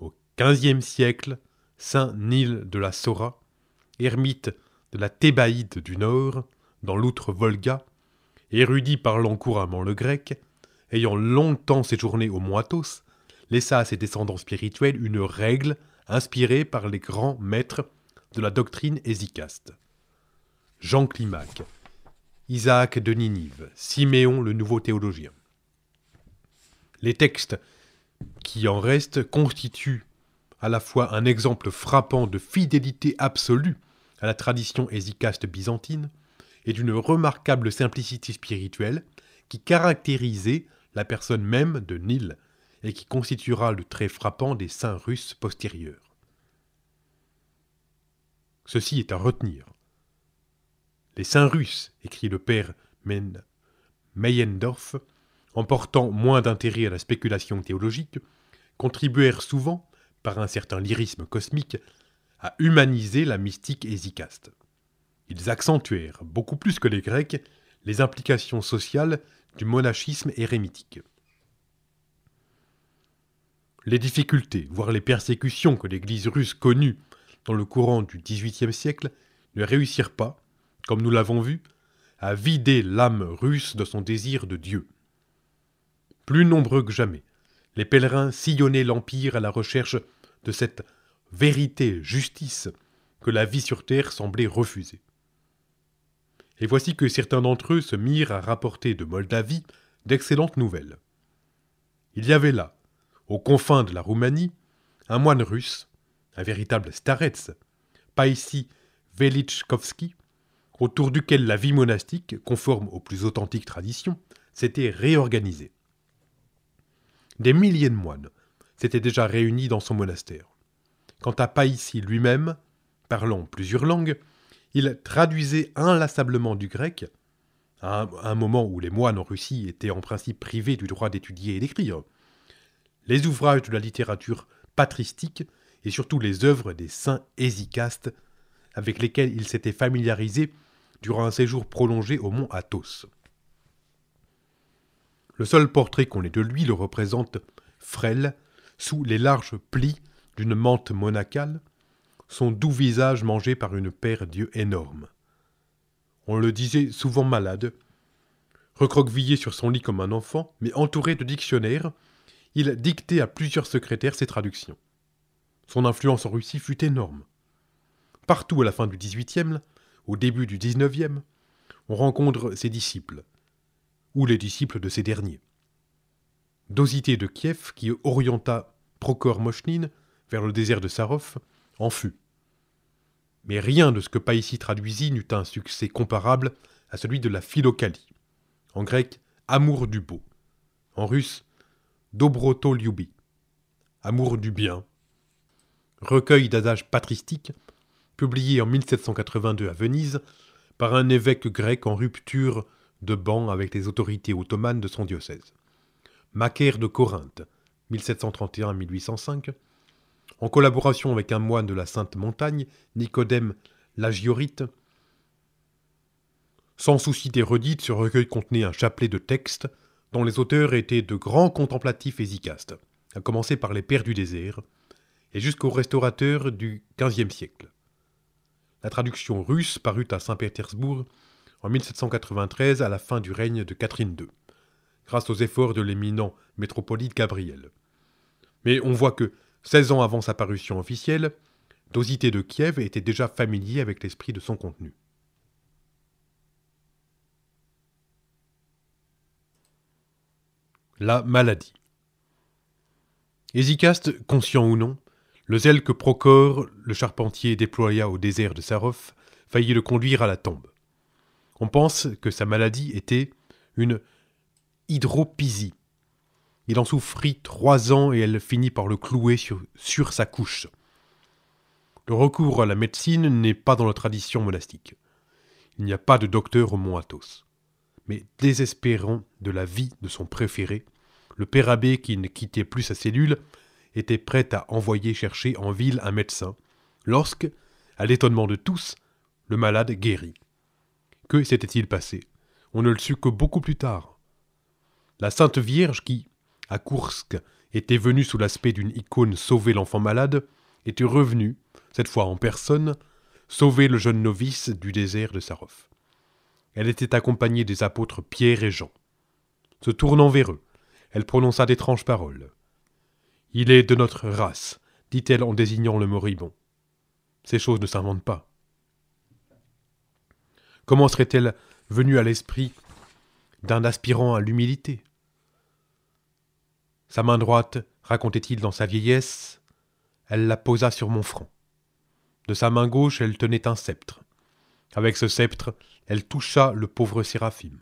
Speaker 1: Au XVe siècle, Saint Nil de la Sora, ermite de la Thébaïde du Nord, dans l'outre-Volga, érudit parlant couramment le grec, ayant longtemps séjourné au Moatos, laissa à ses descendants spirituels une règle inspirée par les grands maîtres de la doctrine hésicaste. Jean Climac, Isaac de Ninive, Siméon le nouveau théologien. Les textes qui en restent constituent à la fois un exemple frappant de fidélité absolue à la tradition hésicaste byzantine et d'une remarquable simplicité spirituelle qui caractérisait la personne même de Nil, et qui constituera le trait frappant des saints russes postérieurs. Ceci est à retenir. Les saints russes, écrit le père Meyendorf, en portant moins d'intérêt à la spéculation théologique, contribuèrent souvent, par un certain lyrisme cosmique, à humaniser la mystique hésicaste. Ils accentuèrent, beaucoup plus que les Grecs, les implications sociales du monachisme hérémitique. Les difficultés, voire les persécutions que l'Église russe connut dans le courant du XVIIIe siècle ne réussirent pas, comme nous l'avons vu, à vider l'âme russe de son désir de Dieu. Plus nombreux que jamais, les pèlerins sillonnaient l'Empire à la recherche de cette vérité, justice que la vie sur Terre semblait refuser et voici que certains d'entre eux se mirent à rapporter de Moldavie d'excellentes nouvelles. Il y avait là, aux confins de la Roumanie, un moine russe, un véritable starets, Paisi Velichkovski, autour duquel la vie monastique, conforme aux plus authentiques traditions, s'était réorganisée. Des milliers de moines s'étaient déjà réunis dans son monastère. Quant à Paisi lui-même, parlant plusieurs langues, il traduisait inlassablement du grec, à un, moment où les moines en Russie étaient en principe privés du droit d'étudier et d'écrire, les ouvrages de la littérature patristique et surtout les œuvres des saints hésicastes avec lesquels il s'était familiarisé durant un séjour prolongé au mont Athos. Le seul portrait qu'on ait de lui le représente frêle, sous les larges plis d'une mante monacale, son doux visage mangé par une paire d'yeux énormes. On le disait souvent malade. Recroquevillé sur son lit comme un enfant, mais entouré de dictionnaires, il dictait à plusieurs secrétaires ses traductions. Son influence en Russie fut énorme. Partout à la fin du XVIIIe, au début du XIXe, on rencontre ses disciples, ou les disciples de ces derniers. Dosité de Kiev, qui orienta Prokhor moshnin vers le désert de Sarov, en fut. Mais rien de ce que Païssi traduisit n'eut un succès comparable à celui de la philocalie, en grec amour du beau, en russe dobroto amour du bien. Recueil d'adages patristiques, publié en 1782 à Venise par un évêque grec en rupture de banc avec les autorités ottomanes de son diocèse. Macaire de Corinthe, 1731-1805, en collaboration avec un moine de la Sainte Montagne, Nicodème Lagiorite. Sans souci des ce recueil contenait un chapelet de textes dont les auteurs étaient de grands contemplatifs hésicastes, à commencer par les Pères du désert et jusqu'aux restaurateurs du XVe siècle. La traduction russe parut à Saint-Pétersbourg en 1793 à la fin du règne de Catherine II, grâce aux efforts de l'éminent métropolite Gabriel. Mais on voit que 16 ans avant sa parution officielle, Dosité de Kiev était déjà familier avec l'esprit de son contenu. La maladie. Hésicaste, conscient ou non, le zèle que Procor, le charpentier, déploya au désert de Sarov faillit le conduire à la tombe. On pense que sa maladie était une hydropysie. Il en souffrit trois ans et elle finit par le clouer sur, sa couche. Le recours à la médecine n'est pas dans la tradition monastique. Il n'y a pas de docteur au mont Athos. Mais désespérant de la vie de son préféré, le père abbé qui ne quittait plus sa cellule était prêt à envoyer chercher en ville un médecin, lorsque, à l'étonnement de tous, le malade guérit. Que s'était-il passé On ne le sut que beaucoup plus tard. La Sainte Vierge qui, à Koursk, était venue sous l'aspect d'une icône sauver l'enfant malade, était revenue, cette fois en personne, sauver le jeune novice du désert de Sarov. Elle était accompagnée des apôtres Pierre et Jean. Se tournant vers eux, elle prononça d'étranges paroles. Il est de notre race, dit-elle en désignant le moribond. Ces choses ne s'inventent pas. Comment serait-elle venue à l'esprit d'un aspirant à l'humilité sa main droite, racontait-il dans sa vieillesse, elle la posa sur mon front. De sa main gauche, elle tenait un sceptre. Avec ce sceptre, elle toucha le pauvre Séraphim.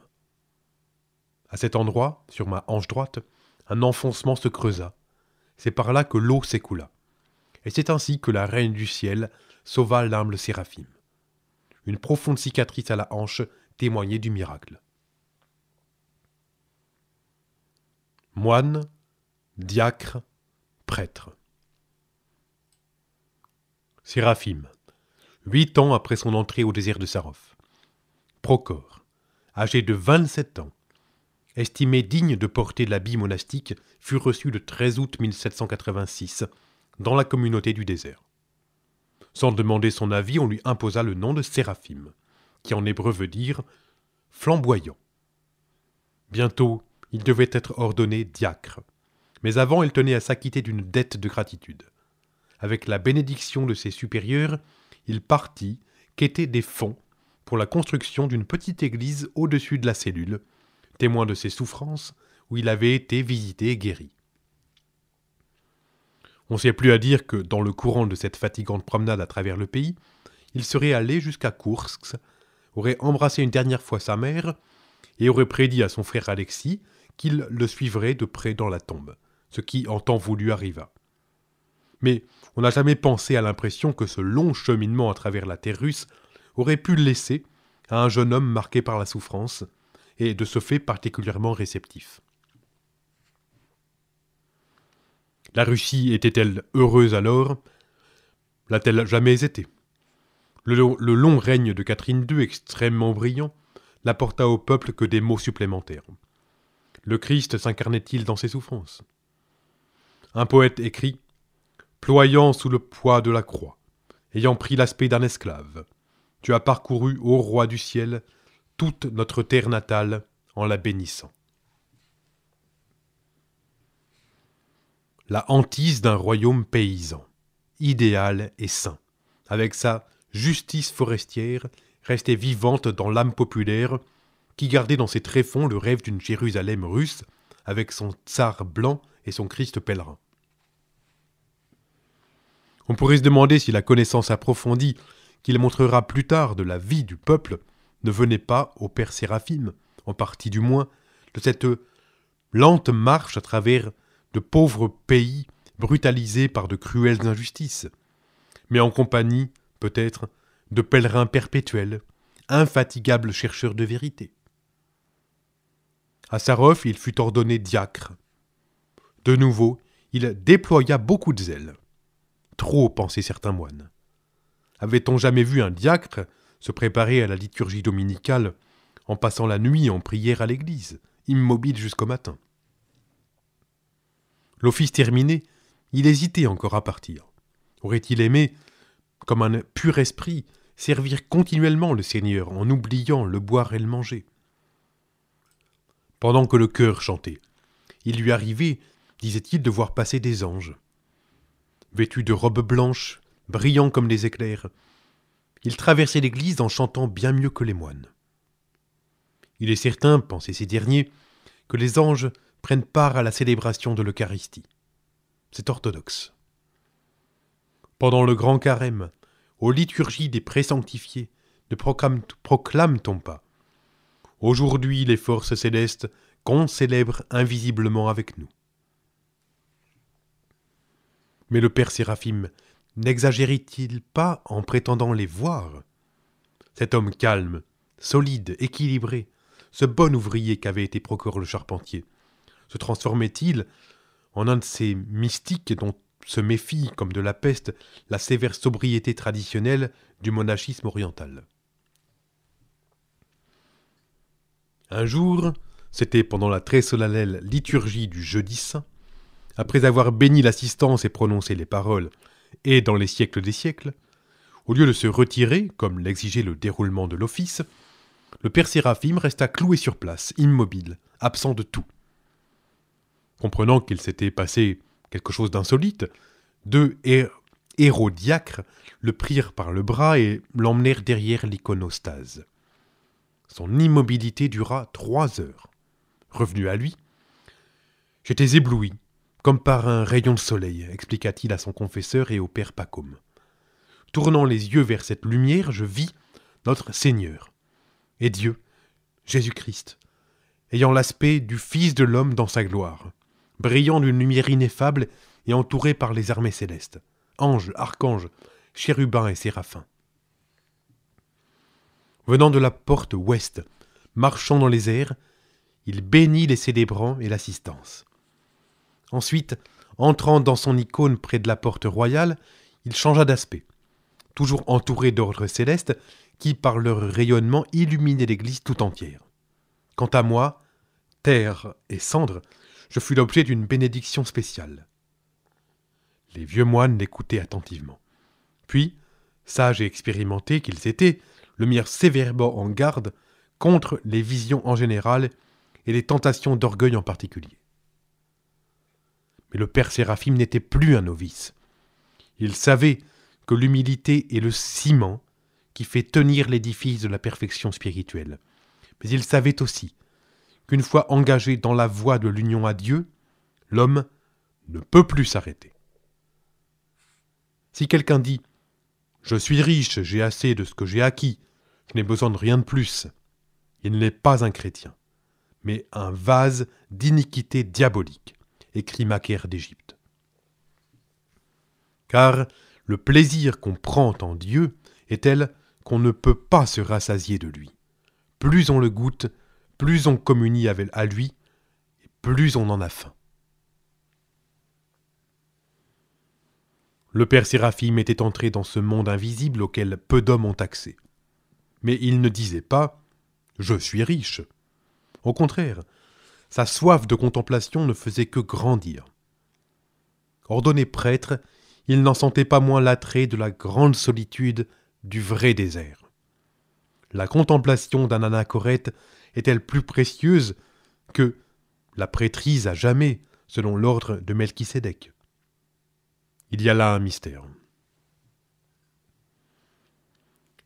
Speaker 1: À cet endroit, sur ma hanche droite, un enfoncement se creusa. C'est par là que l'eau s'écoula. Et c'est ainsi que la reine du ciel sauva l'humble Séraphim. Une profonde cicatrice à la hanche témoignait du miracle. Moine, diacre, prêtre. Séraphim, huit ans après son entrée au désert de Sarov. Procor, âgé de 27 ans, estimé digne de porter l'habit monastique, fut reçu le 13 août 1786 dans la communauté du désert. Sans demander son avis, on lui imposa le nom de Séraphim, qui en hébreu veut dire flamboyant. Bientôt, il devait être ordonné diacre, mais avant, il tenait à s'acquitter d'une dette de gratitude. Avec la bénédiction de ses supérieurs, il partit quêter des fonds pour la construction d'une petite église au-dessus de la cellule, témoin de ses souffrances, où il avait été visité et guéri. On ne sait plus à dire que, dans le courant de cette fatigante promenade à travers le pays, il serait allé jusqu'à Kursk, aurait embrassé une dernière fois sa mère, et aurait prédit à son frère Alexis qu'il le suivrait de près dans la tombe ce qui en temps voulu arriva. Mais on n'a jamais pensé à l'impression que ce long cheminement à travers la terre russe aurait pu laisser à un jeune homme marqué par la souffrance, et de ce fait particulièrement réceptif. La Russie était-elle heureuse alors L'a-t-elle jamais été le long, règne de Catherine II, extrêmement brillant, n'apporta au peuple que des mots supplémentaires. Le Christ s'incarnait-il dans ses souffrances un poète écrit Ployant sous le poids de la croix, ayant pris l'aspect d'un esclave, tu as parcouru, ô roi du ciel, toute notre terre natale en la bénissant. La hantise d'un royaume paysan, idéal et saint, avec sa justice forestière restée vivante dans l'âme populaire, qui gardait dans ses tréfonds le rêve d'une Jérusalem russe, avec son tsar blanc et son Christ pèlerin. On pourrait se demander si la connaissance approfondie qu'il montrera plus tard de la vie du peuple ne venait pas au Père Séraphim, en partie du moins, de cette lente marche à travers de pauvres pays brutalisés par de cruelles injustices, mais en compagnie, peut-être, de pèlerins perpétuels, infatigables chercheurs de vérité. À Sarov, il fut ordonné diacre. De nouveau, il déploya beaucoup de zèle trop, pensaient certains moines. Avait-on jamais vu un diacre se préparer à la liturgie dominicale en passant la nuit en prière à l'église, immobile jusqu'au matin L'office terminé, il hésitait encore à partir. Aurait-il aimé, comme un pur esprit, servir continuellement le Seigneur en oubliant le boire et le manger Pendant que le chœur chantait, il lui arrivait, disait-il, de voir passer des anges. Vêtus de robes blanches, brillant comme les éclairs. Il traversait l'église en chantant bien mieux que les moines. Il est certain, pensaient ces derniers, que les anges prennent part à la célébration de l'Eucharistie. C'est orthodoxe. Pendant le grand carême, aux liturgies des présanctifiés, ne proclame-t-on pas Aujourd'hui les forces célestes qu'on célèbre invisiblement avec nous. Mais le père Séraphim n'exagérait-il pas en prétendant les voir Cet homme calme, solide, équilibré, ce bon ouvrier qu'avait été procureur le charpentier, se transformait-il en un de ces mystiques dont se méfie, comme de la peste, la sévère sobriété traditionnelle du monachisme oriental Un jour, c'était pendant la très solennelle liturgie du jeudi saint, après avoir béni l'assistance et prononcé les paroles Et dans les siècles des siècles, au lieu de se retirer, comme l'exigeait le déroulement de l'office, le père Séraphim resta cloué sur place, immobile, absent de tout. Comprenant qu'il s'était passé quelque chose d'insolite, deux hérodiacres le prirent par le bras et l'emmenèrent derrière l'iconostase. Son immobilité dura trois heures. Revenu à lui, j'étais ébloui comme par un rayon de soleil, expliqua-t-il à son confesseur et au père Pacôme. Tournant les yeux vers cette lumière, je vis notre Seigneur et Dieu, Jésus-Christ, ayant l'aspect du Fils de l'homme dans sa gloire, brillant d'une lumière ineffable et entouré par les armées célestes, anges, archanges, chérubins et séraphins. Venant de la porte ouest, marchant dans les airs, il bénit les célébrants et l'assistance. Ensuite, entrant dans son icône près de la porte royale, il changea d'aspect. Toujours entouré d'ordres célestes, qui par leur rayonnement illuminaient l'église tout entière. Quant à moi, terre et cendre, je fus l'objet d'une bénédiction spéciale. Les vieux moines l'écoutaient attentivement. Puis, sages et expérimentés qu'ils étaient, le mirent sévèrement en garde contre les visions en général et les tentations d'orgueil en particulier. Mais le père Séraphim n'était plus un novice. Il savait que l'humilité est le ciment qui fait tenir l'édifice de la perfection spirituelle. Mais il savait aussi qu'une fois engagé dans la voie de l'union à Dieu, l'homme ne peut plus s'arrêter. Si quelqu'un dit ⁇ Je suis riche, j'ai assez de ce que j'ai acquis, je n'ai besoin de rien de plus ⁇ il n'est pas un chrétien, mais un vase d'iniquité diabolique écrit d'Égypte. Car le plaisir qu'on prend en Dieu est tel qu'on ne peut pas se rassasier de lui. Plus on le goûte, plus on communie avec à lui, et plus on en a faim. Le père Séraphim était entré dans ce monde invisible auquel peu d'hommes ont accès. Mais il ne disait pas ⁇ Je suis riche ⁇ Au contraire, sa soif de contemplation ne faisait que grandir. Ordonné prêtre, il n'en sentait pas moins l'attrait de la grande solitude du vrai désert. La contemplation d'un anachorète est-elle plus précieuse que la prêtrise à jamais, selon l'ordre de Melchisédek Il y a là un mystère.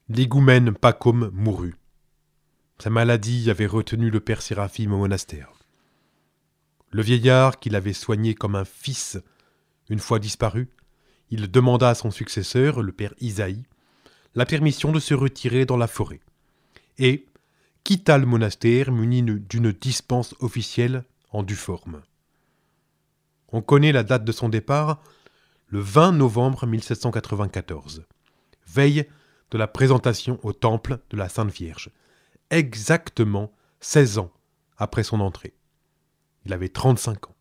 Speaker 1: L'égoumène Pacom mourut. Sa maladie avait retenu le père Séraphime au monastère. Le vieillard qu'il avait soigné comme un fils, une fois disparu, il demanda à son successeur, le père Isaïe, la permission de se retirer dans la forêt, et quitta le monastère muni d'une dispense officielle en due forme. On connaît la date de son départ, le 20 novembre 1794, veille de la présentation au temple de la Sainte Vierge, exactement 16 ans après son entrée. Il avait 35 ans.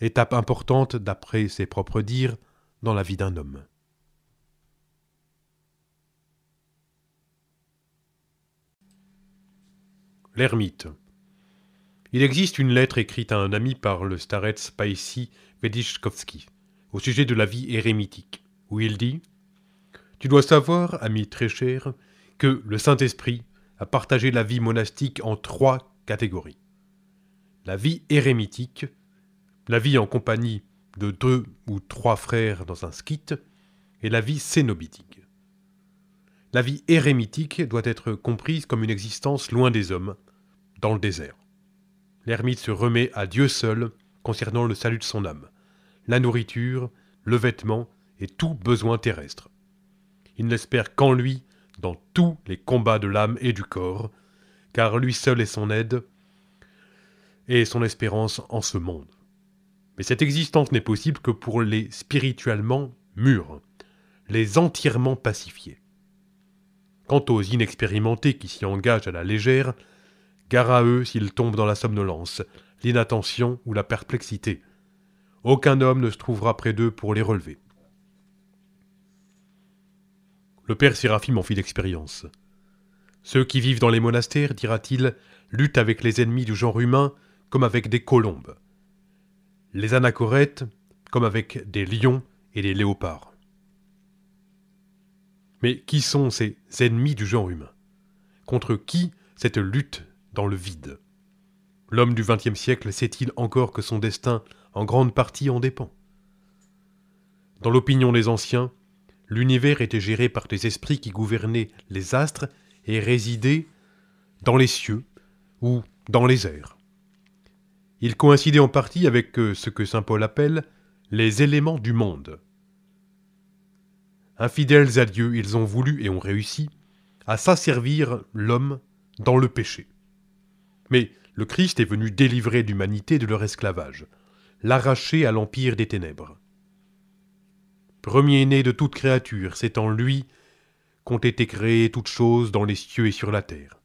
Speaker 1: Étape importante, d'après ses propres dires, dans la vie d'un homme. L'ermite. Il existe une lettre écrite à un ami par le starets Paisi Vedishkovski au sujet de la vie érémitique, où il dit Tu dois savoir, ami très cher, que le Saint-Esprit a partagé la vie monastique en trois catégories la vie érémitique, la vie en compagnie de deux ou trois frères dans un skit, et la vie cénobitique. La vie érémitique doit être comprise comme une existence loin des hommes, dans le désert. L'ermite se remet à Dieu seul concernant le salut de son âme, la nourriture, le vêtement et tout besoin terrestre. Il n'espère qu'en lui dans tous les combats de l'âme et du corps, car lui seul est son aide, et son espérance en ce monde. Mais cette existence n'est possible que pour les spirituellement mûrs, les entièrement pacifiés. Quant aux inexpérimentés qui s'y engagent à la légère, gare à eux s'ils tombent dans la somnolence, l'inattention ou la perplexité. Aucun homme ne se trouvera près d'eux pour les relever. Le père Séraphim en fit l'expérience. Ceux qui vivent dans les monastères, dira-t-il, luttent avec les ennemis du genre humain comme avec des colombes, les anachorètes comme avec des lions et des léopards. Mais qui sont ces ennemis du genre humain Contre qui cette lutte dans le vide L'homme du XXe siècle sait-il encore que son destin, en grande partie, en dépend Dans l'opinion des anciens, l'univers était géré par des esprits qui gouvernaient les astres et résidaient dans les cieux ou dans les airs il coïncidait en partie avec euh, ce que saint Paul appelle les éléments du monde. Infidèles à Dieu, ils ont voulu et ont réussi à s'asservir l'homme dans le péché. Mais le Christ est venu délivrer l'humanité de leur esclavage, l'arracher à l'empire des ténèbres. Premier-né de toute créature, c'est en lui qu'ont été créées toutes choses dans les cieux et sur la terre,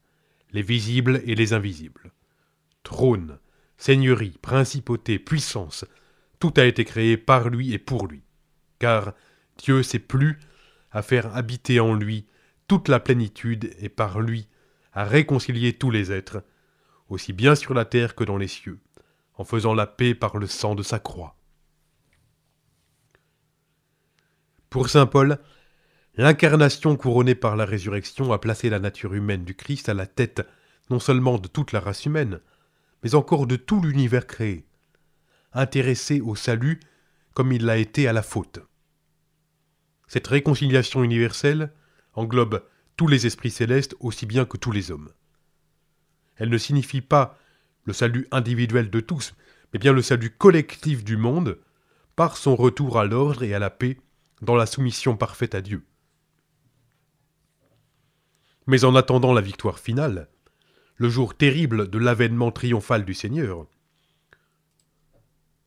Speaker 1: les visibles et les invisibles, Trône. Seigneurie, principauté, puissance, tout a été créé par lui et pour lui. Car Dieu s'est plu à faire habiter en lui toute la plénitude et par lui à réconcilier tous les êtres, aussi bien sur la terre que dans les cieux, en faisant la paix par le sang de sa croix. Pour Saint Paul, l'incarnation couronnée par la résurrection a placé la nature humaine du Christ à la tête non seulement de toute la race humaine, mais encore de tout l'univers créé, intéressé au salut comme il l'a été à la faute. Cette réconciliation universelle englobe tous les esprits célestes aussi bien que tous les hommes. Elle ne signifie pas le salut individuel de tous, mais bien le salut collectif du monde par son retour à l'ordre et à la paix dans la soumission parfaite à Dieu. Mais en attendant la victoire finale, le jour terrible de l'avènement triomphal du Seigneur,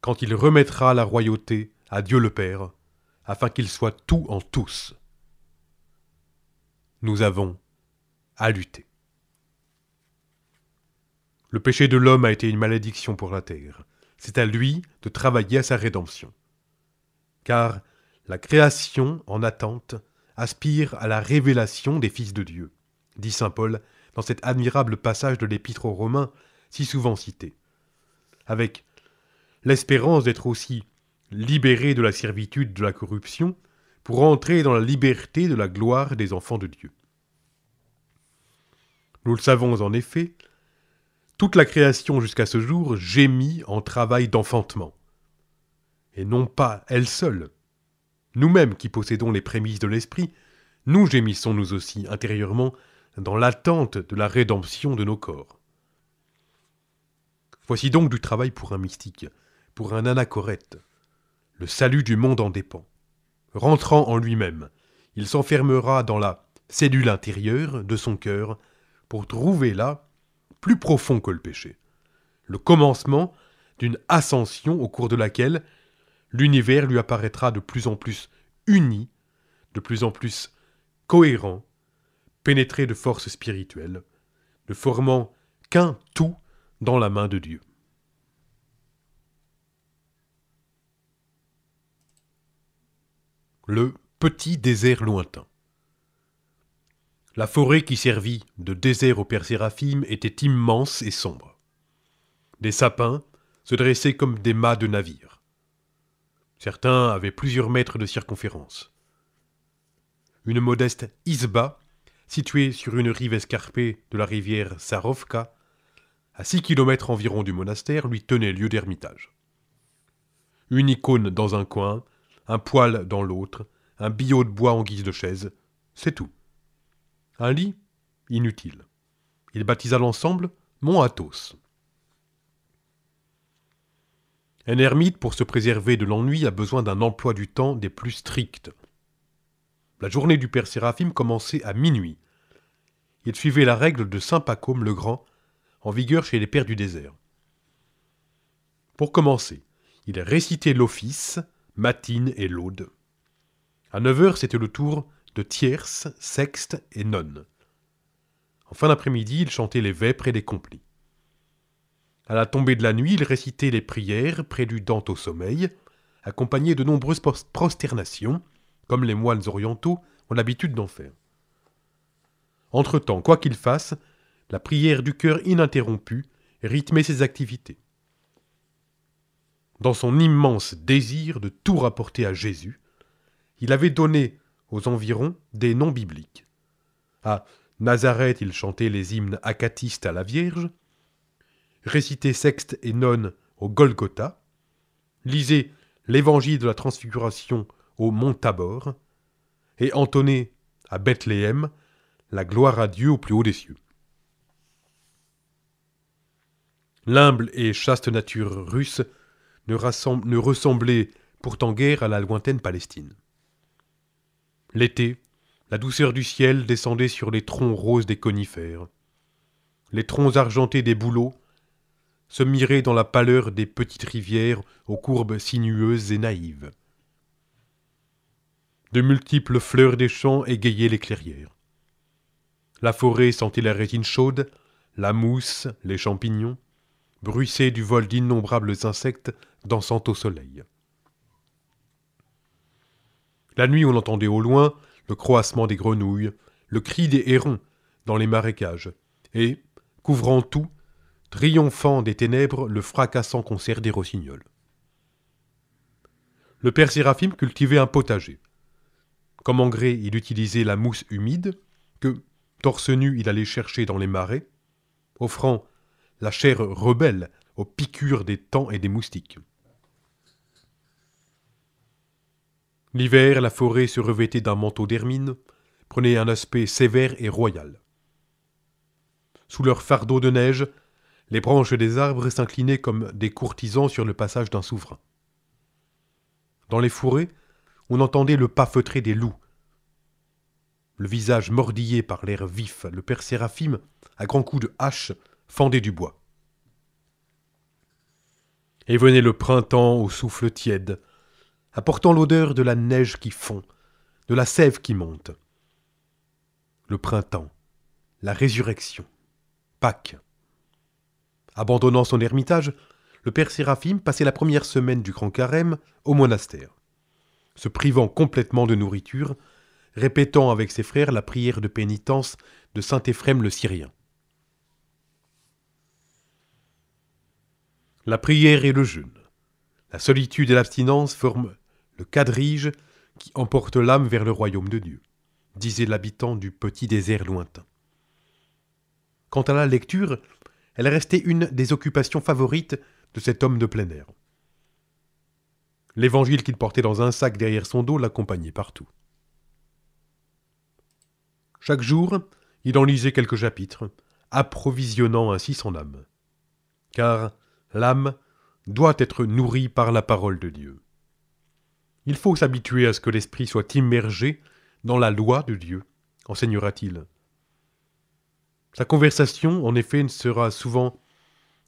Speaker 1: quand il remettra la royauté à Dieu le Père, afin qu'il soit tout en tous. Nous avons à lutter. Le péché de l'homme a été une malédiction pour la terre. C'est à lui de travailler à sa rédemption. Car la création en attente aspire à la révélation des fils de Dieu, dit Saint Paul dans cet admirable passage de l'Épître aux Romains, si souvent cité. Avec l'espérance d'être aussi libéré de la servitude de la corruption pour entrer dans la liberté de la gloire des enfants de Dieu. Nous le savons en effet, toute la création jusqu'à ce jour gémit en travail d'enfantement. Et non pas elle seule. Nous-mêmes qui possédons les prémices de l'esprit, nous gémissons nous aussi intérieurement dans l'attente de la rédemption de nos corps. Voici donc du travail pour un mystique, pour un anachorète. Le salut du monde en dépend. Rentrant en lui-même, il s'enfermera dans la cellule intérieure de son cœur pour trouver là, plus profond que le péché, le commencement d'une ascension au cours de laquelle l'univers lui apparaîtra de plus en plus uni, de plus en plus cohérent, pénétré de forces spirituelles, ne formant qu'un tout dans la main de Dieu. Le petit désert lointain. La forêt qui servit de désert au Père Séraphim était immense et sombre. Des sapins se dressaient comme des mâts de navire. Certains avaient plusieurs mètres de circonférence. Une modeste isba situé sur une rive escarpée de la rivière Sarovka, à 6 kilomètres environ du monastère, lui tenait lieu d'ermitage. Une icône dans un coin, un poêle dans l'autre, un billot de bois en guise de chaise, c'est tout. Un lit Inutile. Il baptisa l'ensemble Mont Athos. Un ermite, pour se préserver de l'ennui, a besoin d'un emploi du temps des plus stricts. La journée du Père Séraphim commençait à minuit. Il suivait la règle de Saint Pacôme le Grand, en vigueur chez les Pères du désert. Pour commencer, il récitait l'office, matine et l'aude. À 9 heures, c'était le tour de tierce, sexte et nonne. En fin d'après-midi, il chantait les vêpres et les complis. À la tombée de la nuit, il récitait les prières préludant au sommeil, accompagné de nombreuses prosternations, comme les moines orientaux ont l'habitude d'en faire. Entre-temps, quoi qu'il fasse, la prière du cœur ininterrompue rythmait ses activités. Dans son immense désir de tout rapporter à Jésus, il avait donné aux environs des noms bibliques. À Nazareth, il chantait les hymnes acatistes à la Vierge, récitait sexte et nonne au Golgotha, lisait l'évangile de la transfiguration au mont Tabor, et entonner à Bethléem la gloire à Dieu au plus haut des cieux. L'humble et chaste nature russe ne, ne ressemblait pourtant guère à la lointaine Palestine. L'été, la douceur du ciel descendait sur les troncs roses des conifères. Les troncs argentés des bouleaux se miraient dans la pâleur des petites rivières aux courbes sinueuses et naïves. De multiples fleurs des champs égayaient les clairières. La forêt sentait la résine chaude, la mousse, les champignons, bruissait du vol d'innombrables insectes dansant au soleil. La nuit, on entendait au loin le croassement des grenouilles, le cri des hérons dans les marécages, et, couvrant tout, triomphant des ténèbres, le fracassant concert des rossignols. Le père Séraphim cultivait un potager. Comme engrais, il utilisait la mousse humide, que, torse nu, il allait chercher dans les marais, offrant la chair rebelle aux piqûres des temps et des moustiques. L'hiver, la forêt se revêtait d'un manteau d'hermine, prenait un aspect sévère et royal. Sous leur fardeau de neige, les branches des arbres s'inclinaient comme des courtisans sur le passage d'un souverain. Dans les fourrés, on entendait le pas feutré des loups. Le visage mordillé par l'air vif, le père Séraphime, à grands coups de hache, fendait du bois. Et venait le printemps au souffle tiède, apportant l'odeur de la neige qui fond, de la sève qui monte. Le printemps, la résurrection, Pâques. Abandonnant son ermitage, le père Séraphime passait la première semaine du grand carême au monastère se privant complètement de nourriture, répétant avec ses frères la prière de pénitence de saint Éphrem le Syrien. La prière et le jeûne, la solitude et l'abstinence forment le quadrige qui emporte l'âme vers le royaume de Dieu, disait l'habitant du petit désert lointain. Quant à la lecture, elle restait une des occupations favorites de cet homme de plein air. L'évangile qu'il portait dans un sac derrière son dos l'accompagnait partout. Chaque jour, il en lisait quelques chapitres, approvisionnant ainsi son âme. Car l'âme doit être nourrie par la parole de Dieu. Il faut s'habituer à ce que l'esprit soit immergé dans la loi de Dieu, enseignera-t-il. Sa conversation, en effet, ne sera souvent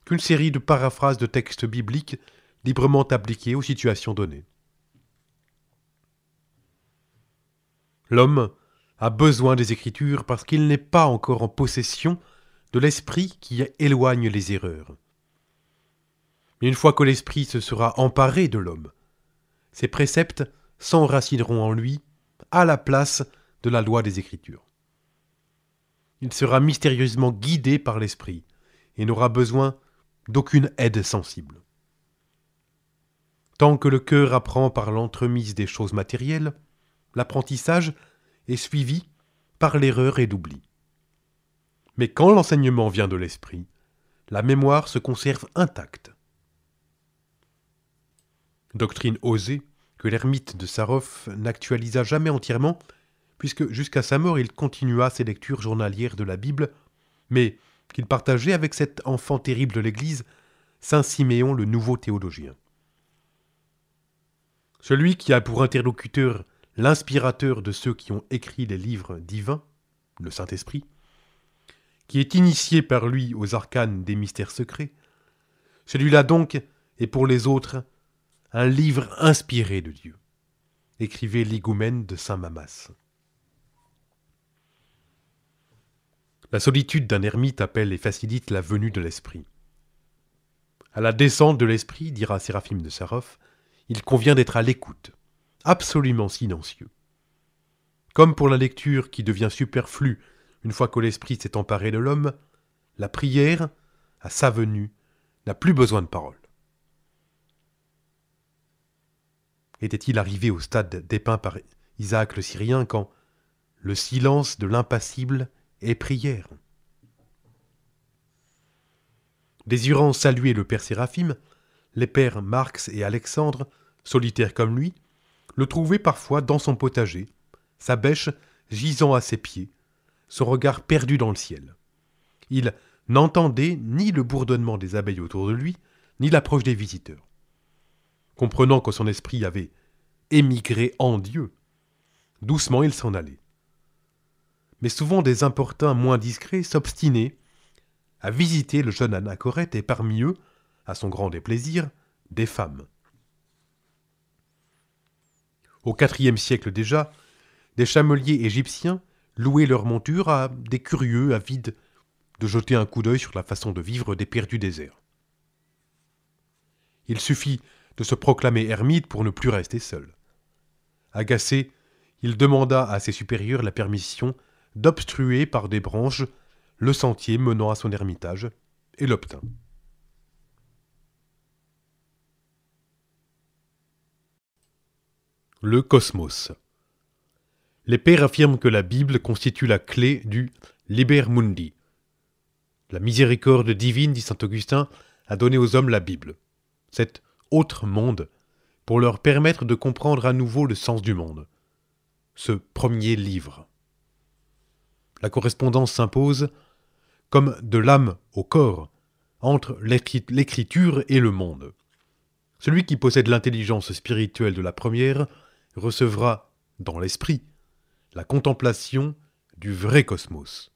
Speaker 1: qu'une série de paraphrases de textes bibliques librement appliqué aux situations données. L'homme a besoin des Écritures parce qu'il n'est pas encore en possession de l'esprit qui éloigne les erreurs. Mais une fois que l'esprit se sera emparé de l'homme, ses préceptes s'enracineront en lui à la place de la loi des Écritures. Il sera mystérieusement guidé par l'esprit et n'aura besoin d'aucune aide sensible. Tant que le cœur apprend par l'entremise des choses matérielles, l'apprentissage est suivi par l'erreur et l'oubli. Mais quand l'enseignement vient de l'esprit, la mémoire se conserve intacte. Doctrine osée que l'ermite de Sarov n'actualisa jamais entièrement, puisque jusqu'à sa mort il continua ses lectures journalières de la Bible, mais qu'il partageait avec cet enfant terrible de l'Église, Saint Siméon le nouveau théologien. Celui qui a pour interlocuteur l'inspirateur de ceux qui ont écrit les livres divins, le Saint-Esprit, qui est initié par lui aux arcanes des mystères secrets, celui-là donc est pour les autres un livre inspiré de Dieu, écrivait l'Igoumène de Saint Mamas. La solitude d'un ermite appelle et facilite la venue de l'esprit. À la descente de l'esprit, dira Séraphime de Sarov, il convient d'être à l'écoute, absolument silencieux. Comme pour la lecture qui devient superflue une fois que l'esprit s'est emparé de l'homme, la prière, à sa venue, n'a plus besoin de parole. Était-il arrivé au stade dépeint par Isaac le Syrien quand le silence de l'impassible est prière Désirant saluer le Père Séraphime, les pères Marx et Alexandre, solitaires comme lui, le trouvaient parfois dans son potager, sa bêche gisant à ses pieds, son regard perdu dans le ciel. Il n'entendait ni le bourdonnement des abeilles autour de lui, ni l'approche des visiteurs. Comprenant que son esprit avait émigré en Dieu, doucement il s'en allait. Mais souvent des importuns moins discrets s'obstinaient à visiter le jeune anachorète et parmi eux à son grand déplaisir, des femmes. Au IVe siècle déjà, des chameliers égyptiens louaient leurs montures à des curieux avides de jeter un coup d'œil sur la façon de vivre des pères du désert. Il suffit de se proclamer ermite pour ne plus rester seul. Agacé, il demanda à ses supérieurs la permission d'obstruer par des branches le sentier menant à son ermitage, et l'obtint. Le cosmos. Les pères affirment que la Bible constitue la clé du Liber Mundi. La miséricorde divine, dit saint Augustin, a donné aux hommes la Bible, cet autre monde, pour leur permettre de comprendre à nouveau le sens du monde, ce premier livre. La correspondance s'impose comme de l'âme au corps, entre l'écriture et le monde. Celui qui possède l'intelligence spirituelle de la première recevra, dans l'esprit, la contemplation du vrai cosmos.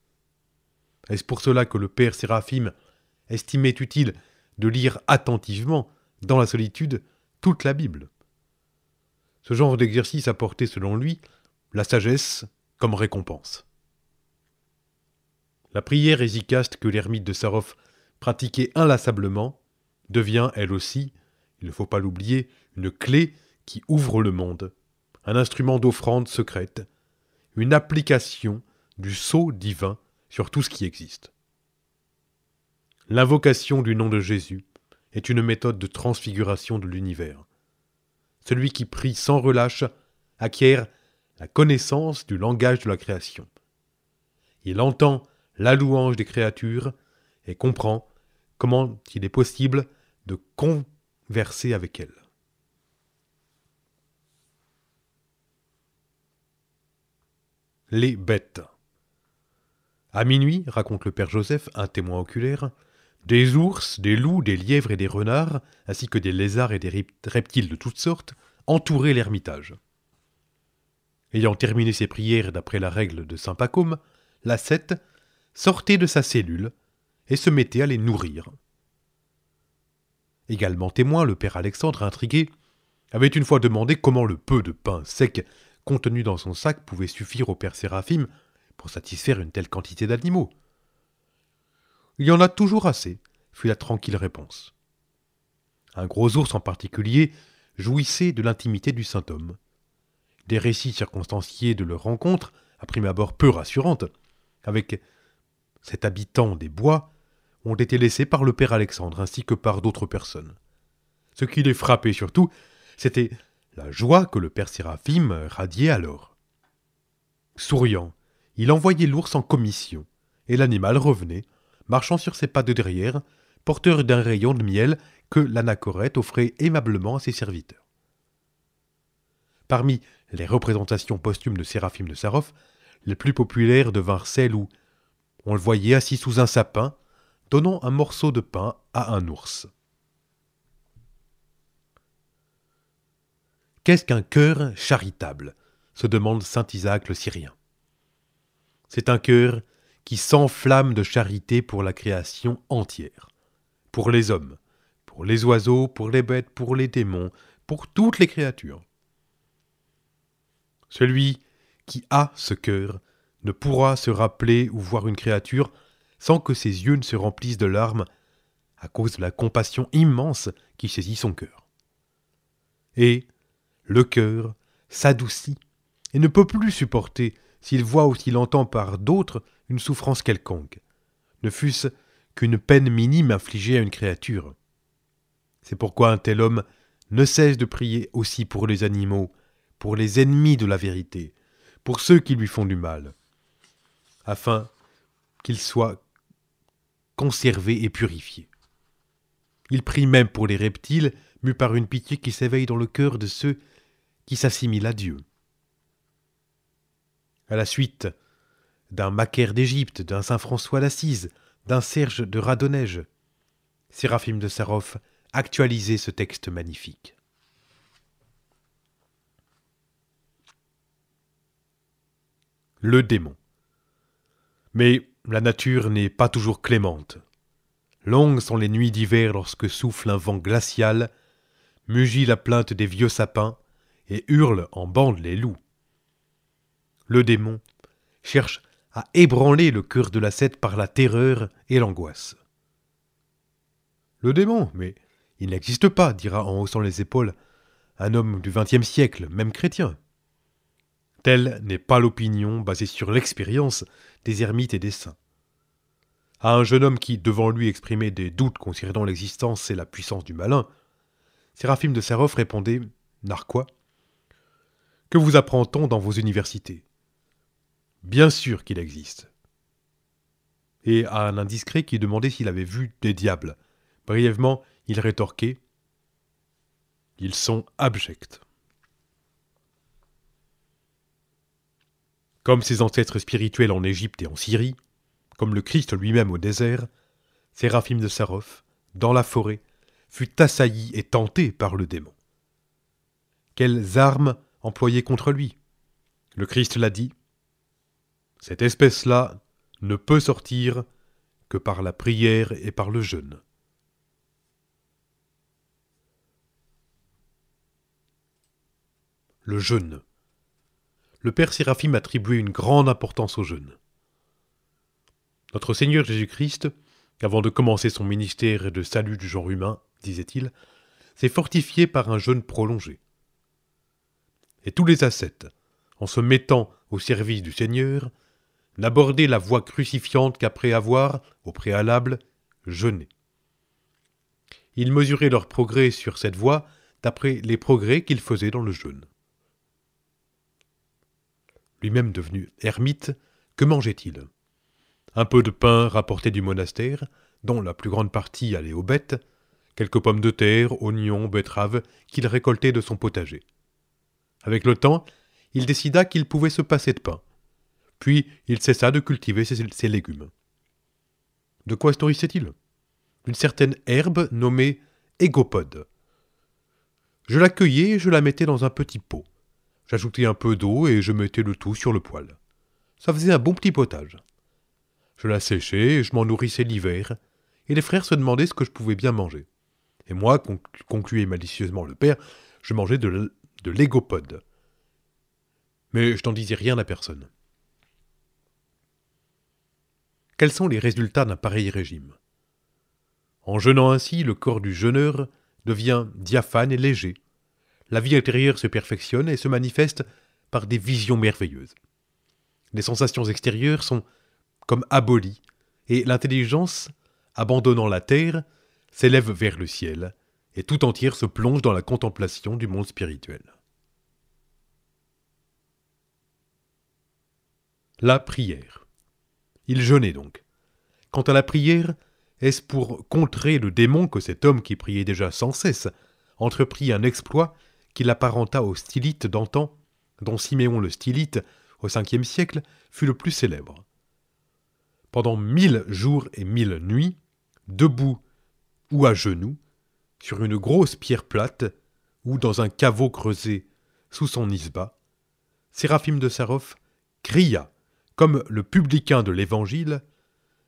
Speaker 1: Est-ce pour cela que le Père Séraphim estimait utile de lire attentivement, dans la solitude, toute la Bible Ce genre d'exercice apportait, selon lui, la sagesse comme récompense. La prière hésicaste que l'ermite de Sarov pratiquait inlassablement devient, elle aussi, il ne faut pas l'oublier, une clé qui ouvre le monde un instrument d'offrande secrète, une application du sceau divin sur tout ce qui existe. L'invocation du nom de Jésus est une méthode de transfiguration de l'univers. Celui qui prie sans relâche acquiert la connaissance du langage de la création. Il entend la louange des créatures et comprend comment il est possible de converser avec elles. Les bêtes. À minuit, raconte le père Joseph, un témoin oculaire, des ours, des loups, des lièvres et des renards, ainsi que des lézards et des reptiles de toutes sortes, entouraient l'ermitage. Ayant terminé ses prières d'après la règle de saint Pacôme, la sortait de sa cellule et se mettait à les nourrir. Également témoin, le père Alexandre, intrigué, avait une fois demandé comment le peu de pain sec contenu dans son sac pouvait suffire au père Séraphim pour satisfaire une telle quantité d'animaux. Il y en a toujours assez, fut la tranquille réponse. Un gros ours en particulier jouissait de l'intimité du saint homme. Des récits circonstanciés de leur rencontre, à prime abord peu rassurante, avec cet habitant des bois, ont été laissés par le père Alexandre ainsi que par d'autres personnes. Ce qui les frappait surtout, c'était la joie que le père Séraphim radiait alors. Souriant, il envoyait l'ours en commission, et l'animal revenait, marchant sur ses pas de derrière, porteur d'un rayon de miel que l'anachorète offrait aimablement à ses serviteurs. Parmi les représentations posthumes de Séraphim de Sarov, les plus populaires devinrent celles où on le voyait assis sous un sapin, donnant un morceau de pain à un ours. Qu'est-ce qu'un cœur charitable se demande saint Isaac le Syrien. C'est un cœur qui s'enflamme de charité pour la création entière, pour les hommes, pour les oiseaux, pour les bêtes, pour les démons, pour toutes les créatures. Celui qui a ce cœur ne pourra se rappeler ou voir une créature sans que ses yeux ne se remplissent de larmes à cause de la compassion immense qui saisit son cœur. Et, le cœur s'adoucit et ne peut plus supporter, s'il voit ou s'il entend par d'autres, une souffrance quelconque, ne fût-ce qu'une peine minime infligée à une créature. C'est pourquoi un tel homme ne cesse de prier aussi pour les animaux, pour les ennemis de la vérité, pour ceux qui lui font du mal, afin qu'ils soient conservés et purifiés. Il prie même pour les reptiles, mus par une pitié qui s'éveille dans le cœur de ceux qui s'assimile à Dieu. À la suite d'un Macaire d'Égypte, d'un Saint François d'Assise, d'un Serge de Radonège, Séraphime de Sarov actualisait ce texte magnifique. Le démon. Mais la nature n'est pas toujours clémente. Longues sont les nuits d'hiver lorsque souffle un vent glacial, mugit la plainte des vieux sapins, et hurle en bande les loups. Le démon cherche à ébranler le cœur de la l'ascète par la terreur et l'angoisse. Le démon, mais il n'existe pas, dira en haussant les épaules un homme du XXe siècle, même chrétien. Telle n'est pas l'opinion basée sur l'expérience des ermites et des saints. À un jeune homme qui, devant lui, exprimait des doutes concernant l'existence et la puissance du malin, Séraphim de Sarov répondait Narquois, que vous apprend-on dans vos universités Bien sûr qu'il existe. Et à un indiscret qui demandait s'il avait vu des diables, brièvement, il rétorquait Ils sont abjects. Comme ses ancêtres spirituels en Égypte et en Syrie, comme le Christ lui-même au désert, Séraphim de Sarov, dans la forêt, fut assailli et tenté par le démon. Quelles armes employé contre lui. Le Christ l'a dit. Cette espèce-là ne peut sortir que par la prière et par le jeûne. Le jeûne. Le Père Séraphime attribuait une grande importance au jeûne. Notre Seigneur Jésus-Christ, avant de commencer son ministère de salut du genre humain, disait-il, s'est fortifié par un jeûne prolongé et tous les ascètes, en se mettant au service du Seigneur, n'abordaient la voie crucifiante qu'après avoir, au préalable, jeûné. Ils mesuraient leur progrès sur cette voie d'après les progrès qu'ils faisaient dans le jeûne. Lui-même devenu ermite, que mangeait-il Un peu de pain rapporté du monastère, dont la plus grande partie allait aux bêtes, quelques pommes de terre, oignons, betteraves qu'il récoltait de son potager. Avec le temps, il décida qu'il pouvait se passer de pain. Puis il cessa de cultiver ses, légumes. De quoi se nourrissait-il D'une certaine herbe nommée égopode. Je la cueillais et je la mettais dans un petit pot. J'ajoutais un peu d'eau et je mettais le tout sur le poêle. Ça faisait un bon petit potage. Je la séchais et je m'en nourrissais l'hiver, et les frères se demandaient ce que je pouvais bien manger. Et moi, concluait malicieusement le père, je mangeais de de l'égopode. Mais je n'en disais rien à personne. Quels sont les résultats d'un pareil régime En jeûnant ainsi, le corps du jeûneur devient diaphane et léger. La vie intérieure se perfectionne et se manifeste par des visions merveilleuses. Les sensations extérieures sont comme abolies, et l'intelligence, abandonnant la terre, s'élève vers le ciel, et tout entière se plonge dans la contemplation du monde spirituel. La prière. Il jeûnait donc. Quant à la prière, est-ce pour contrer le démon que cet homme qui priait déjà sans cesse entreprit un exploit qu'il apparenta au stylite d'antan, dont Siméon le stylite, au Ve siècle, fut le plus célèbre Pendant mille jours et mille nuits, debout ou à genoux, sur une grosse pierre plate, ou dans un caveau creusé sous son isba, Séraphim de Sarov cria, comme le publicain de l'Évangile,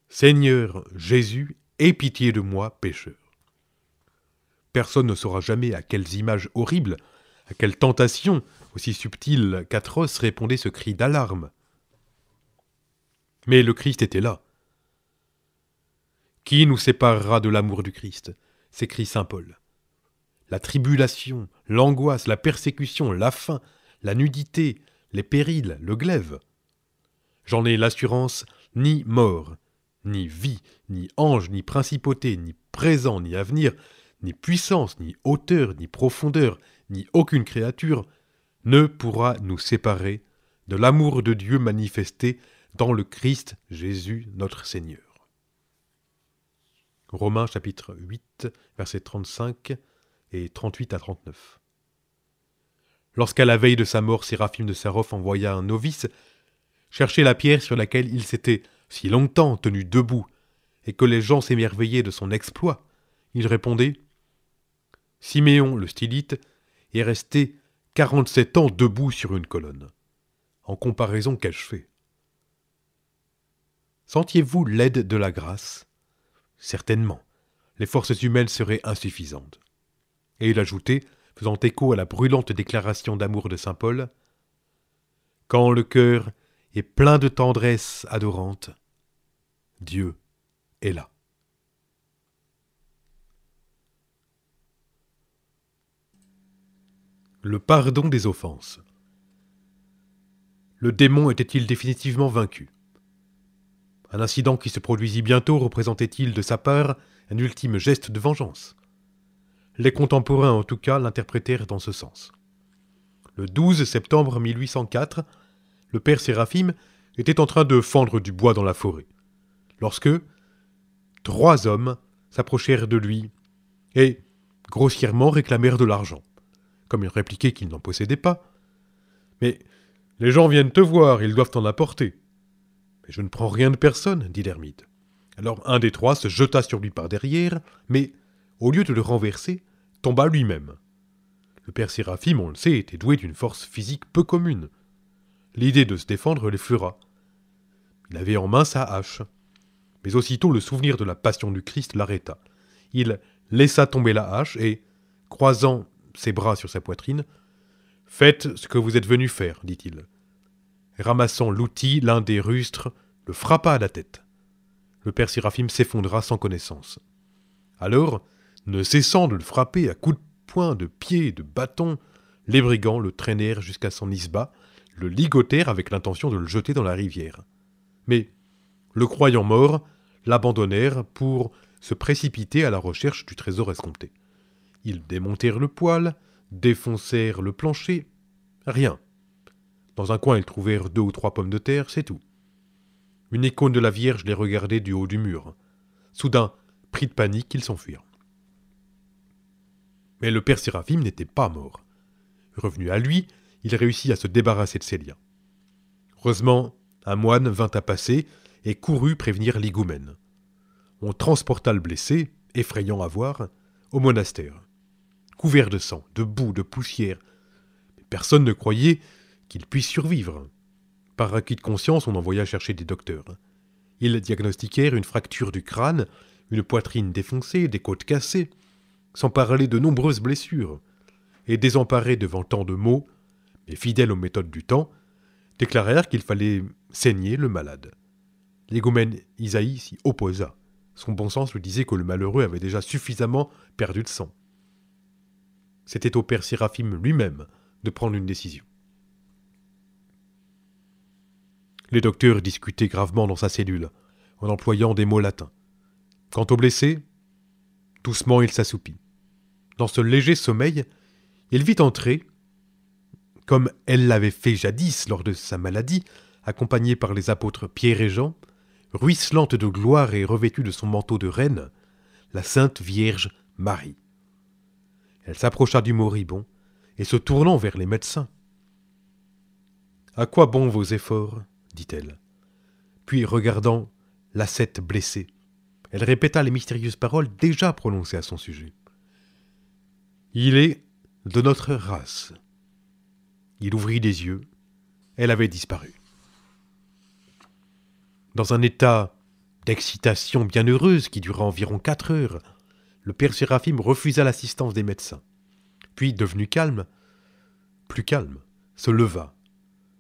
Speaker 1: Seigneur Jésus, aie pitié de moi, pécheur. Personne ne saura jamais à quelles images horribles, à quelles tentations, aussi subtiles qu'atroces, répondait ce cri d'alarme. Mais le Christ était là. Qui nous séparera de l'amour du Christ s'écrit Saint Paul. La tribulation, l'angoisse, la persécution, la faim, la nudité, les périls, le glaive. J'en ai l'assurance ni mort, ni vie, ni ange, ni principauté, ni présent, ni avenir, ni puissance, ni hauteur, ni profondeur, ni aucune créature, ne pourra nous séparer de l'amour de Dieu manifesté dans le Christ Jésus notre Seigneur. Romains chapitre 8, versets 35 et 38 à 39. Lorsqu'à la veille de sa mort, Séraphime de Sarov envoya un novice chercher la pierre sur laquelle il s'était si longtemps tenu debout, et que les gens s'émerveillaient de son exploit, il répondait Siméon le stylite est resté quarante-sept ans debout sur une colonne. En comparaison, qu'ai-je fait Sentiez-vous l'aide de la grâce Certainement, les forces humaines seraient insuffisantes. Et il ajoutait, faisant écho à la brûlante déclaration d'amour de saint Paul Quand le cœur est plein de tendresse adorante, Dieu est là. Le pardon des offenses. Le démon était-il définitivement vaincu un incident qui se produisit bientôt représentait-il de sa part un ultime geste de vengeance Les contemporains en tout cas l'interprétèrent dans ce sens. Le 12 septembre 1804, le père Séraphim était en train de fendre du bois dans la forêt, lorsque trois hommes s'approchèrent de lui et grossièrement réclamèrent de l'argent, comme il répliquait qu'il n'en possédait pas. Mais les gens viennent te voir, ils doivent t'en apporter. Mais je ne prends rien de personne, dit l'ermite. Alors un des trois se jeta sur lui par derrière, mais, au lieu de le renverser, tomba lui-même. Le père Séraphim, on le sait, était doué d'une force physique peu commune. L'idée de se défendre fura. Il avait en main sa hache. Mais aussitôt le souvenir de la passion du Christ l'arrêta. Il laissa tomber la hache et, croisant ses bras sur sa poitrine, Faites ce que vous êtes venu faire, dit-il. Ramassant l'outil, l'un des rustres le frappa à la tête. Le père Séraphim s'effondra sans connaissance. Alors, ne cessant de le frapper à coups de poing, de pied, de bâton, les brigands le traînèrent jusqu'à son isba, le ligotèrent avec l'intention de le jeter dans la rivière. Mais, le croyant mort, l'abandonnèrent pour se précipiter à la recherche du trésor escompté. Ils démontèrent le poêle, défoncèrent le plancher, rien. Dans un coin, ils trouvèrent deux ou trois pommes de terre, c'est tout. Une icône de la Vierge les regardait du haut du mur. Soudain, pris de panique, ils s'enfuirent. Mais le père Séraphim n'était pas mort. Revenu à lui, il réussit à se débarrasser de ses liens. Heureusement, un moine vint à passer et courut prévenir l'higoumène. On transporta le blessé, effrayant à voir, au monastère. Couvert de sang, de boue, de poussière. Personne ne croyait qu'il puisse survivre. Par acquis de conscience, on envoya chercher des docteurs. Ils diagnostiquèrent une fracture du crâne, une poitrine défoncée, des côtes cassées, sans parler de nombreuses blessures. Et désemparés devant tant de maux, mais fidèles aux méthodes du temps, déclarèrent qu'il fallait saigner le malade. L'égomène Isaïe s'y opposa. Son bon sens lui disait que le malheureux avait déjà suffisamment perdu de sang. C'était au père Séraphim lui-même de prendre une décision. Les docteurs discutaient gravement dans sa cellule, en employant des mots latins. Quant au blessé, doucement il s'assoupit. Dans ce léger sommeil, il vit entrer, comme elle l'avait fait jadis lors de sa maladie, accompagnée par les apôtres Pierre et Jean, ruisselante de gloire et revêtue de son manteau de reine, la Sainte Vierge Marie. Elle s'approcha du moribond et se tournant vers les médecins. À quoi bon vos efforts dit-elle. Puis, regardant l'ascète blessée, elle répéta les mystérieuses paroles déjà prononcées à son sujet. Il est de notre race. Il ouvrit les yeux. Elle avait disparu. Dans un état d'excitation bienheureuse qui dura environ quatre heures, le père Séraphim refusa l'assistance des médecins. Puis, devenu calme, plus calme, se leva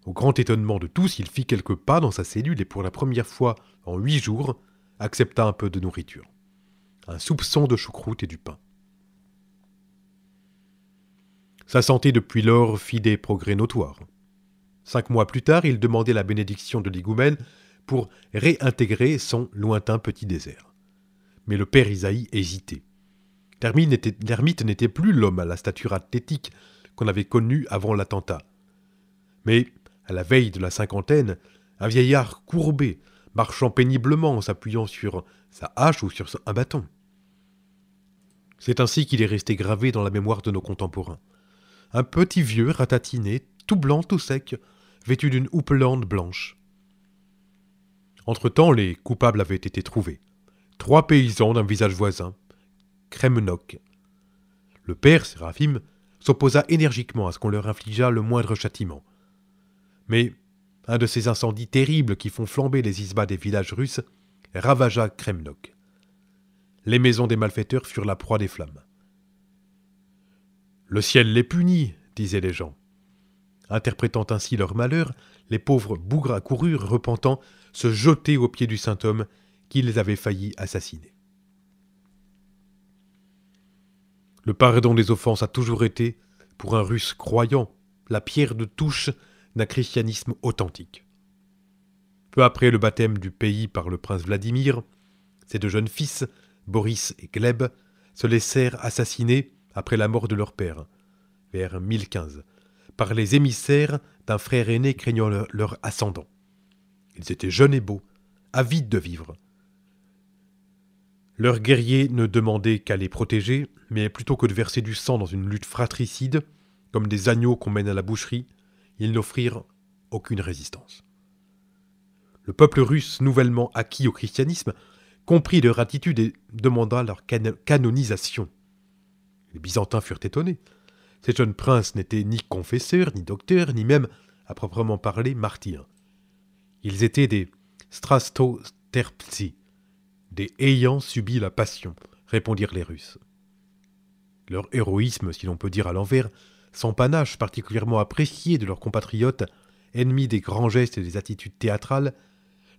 Speaker 1: au grand étonnement de tous, il fit quelques pas dans sa cellule et pour la première fois en huit jours, accepta un peu de nourriture. Un soupçon de choucroute et du pain. Sa santé depuis lors fit des progrès notoires. Cinq mois plus tard, il demandait la bénédiction de l'Igoumène pour réintégrer son lointain petit désert. Mais le père Isaïe hésitait. L'ermite n'était plus l'homme à la stature athlétique qu'on avait connu avant l'attentat. Mais à la veille de la cinquantaine, un vieillard courbé, marchant péniblement en s'appuyant sur sa hache ou sur un bâton. C'est ainsi qu'il est resté gravé dans la mémoire de nos contemporains. Un petit vieux ratatiné, tout blanc, tout sec, vêtu d'une houppelande blanche. Entre-temps, les coupables avaient été trouvés. Trois paysans d'un visage voisin, Kremnock. Le père, Séraphim, s'opposa énergiquement à ce qu'on leur infligeât le moindre châtiment. Mais un de ces incendies terribles qui font flamber les isbas des villages russes ravagea Kremnok. Les maisons des malfaiteurs furent la proie des flammes. Le ciel les punit, disaient les gens. Interprétant ainsi leur malheur, les pauvres bougres accoururent, repentants, se jeter aux pieds du saint homme qu'ils avaient failli assassiner. Le pardon des offenses a toujours été, pour un russe croyant, la pierre de touche d'un christianisme authentique. Peu après le baptême du pays par le prince Vladimir, ses deux jeunes fils, Boris et Gleb, se laissèrent assassiner après la mort de leur père, vers 1015, par les émissaires d'un frère aîné craignant leur, ascendant. Ils étaient jeunes et beaux, avides de vivre. Leurs guerriers ne demandaient qu'à les protéger, mais plutôt que de verser du sang dans une lutte fratricide, comme des agneaux qu'on mène à la boucherie, ils n'offrirent aucune résistance. Le peuple russe nouvellement acquis au christianisme comprit leur attitude et demanda leur canonisation. Les Byzantins furent étonnés. Ces jeunes princes n'étaient ni confesseurs, ni docteurs, ni même, à proprement parler, martyrs. Ils étaient des strastoterpsi, des ayant subi la passion, répondirent les Russes. Leur héroïsme, si l'on peut dire à l'envers, sans panache particulièrement apprécié de leurs compatriotes, ennemis des grands gestes et des attitudes théâtrales,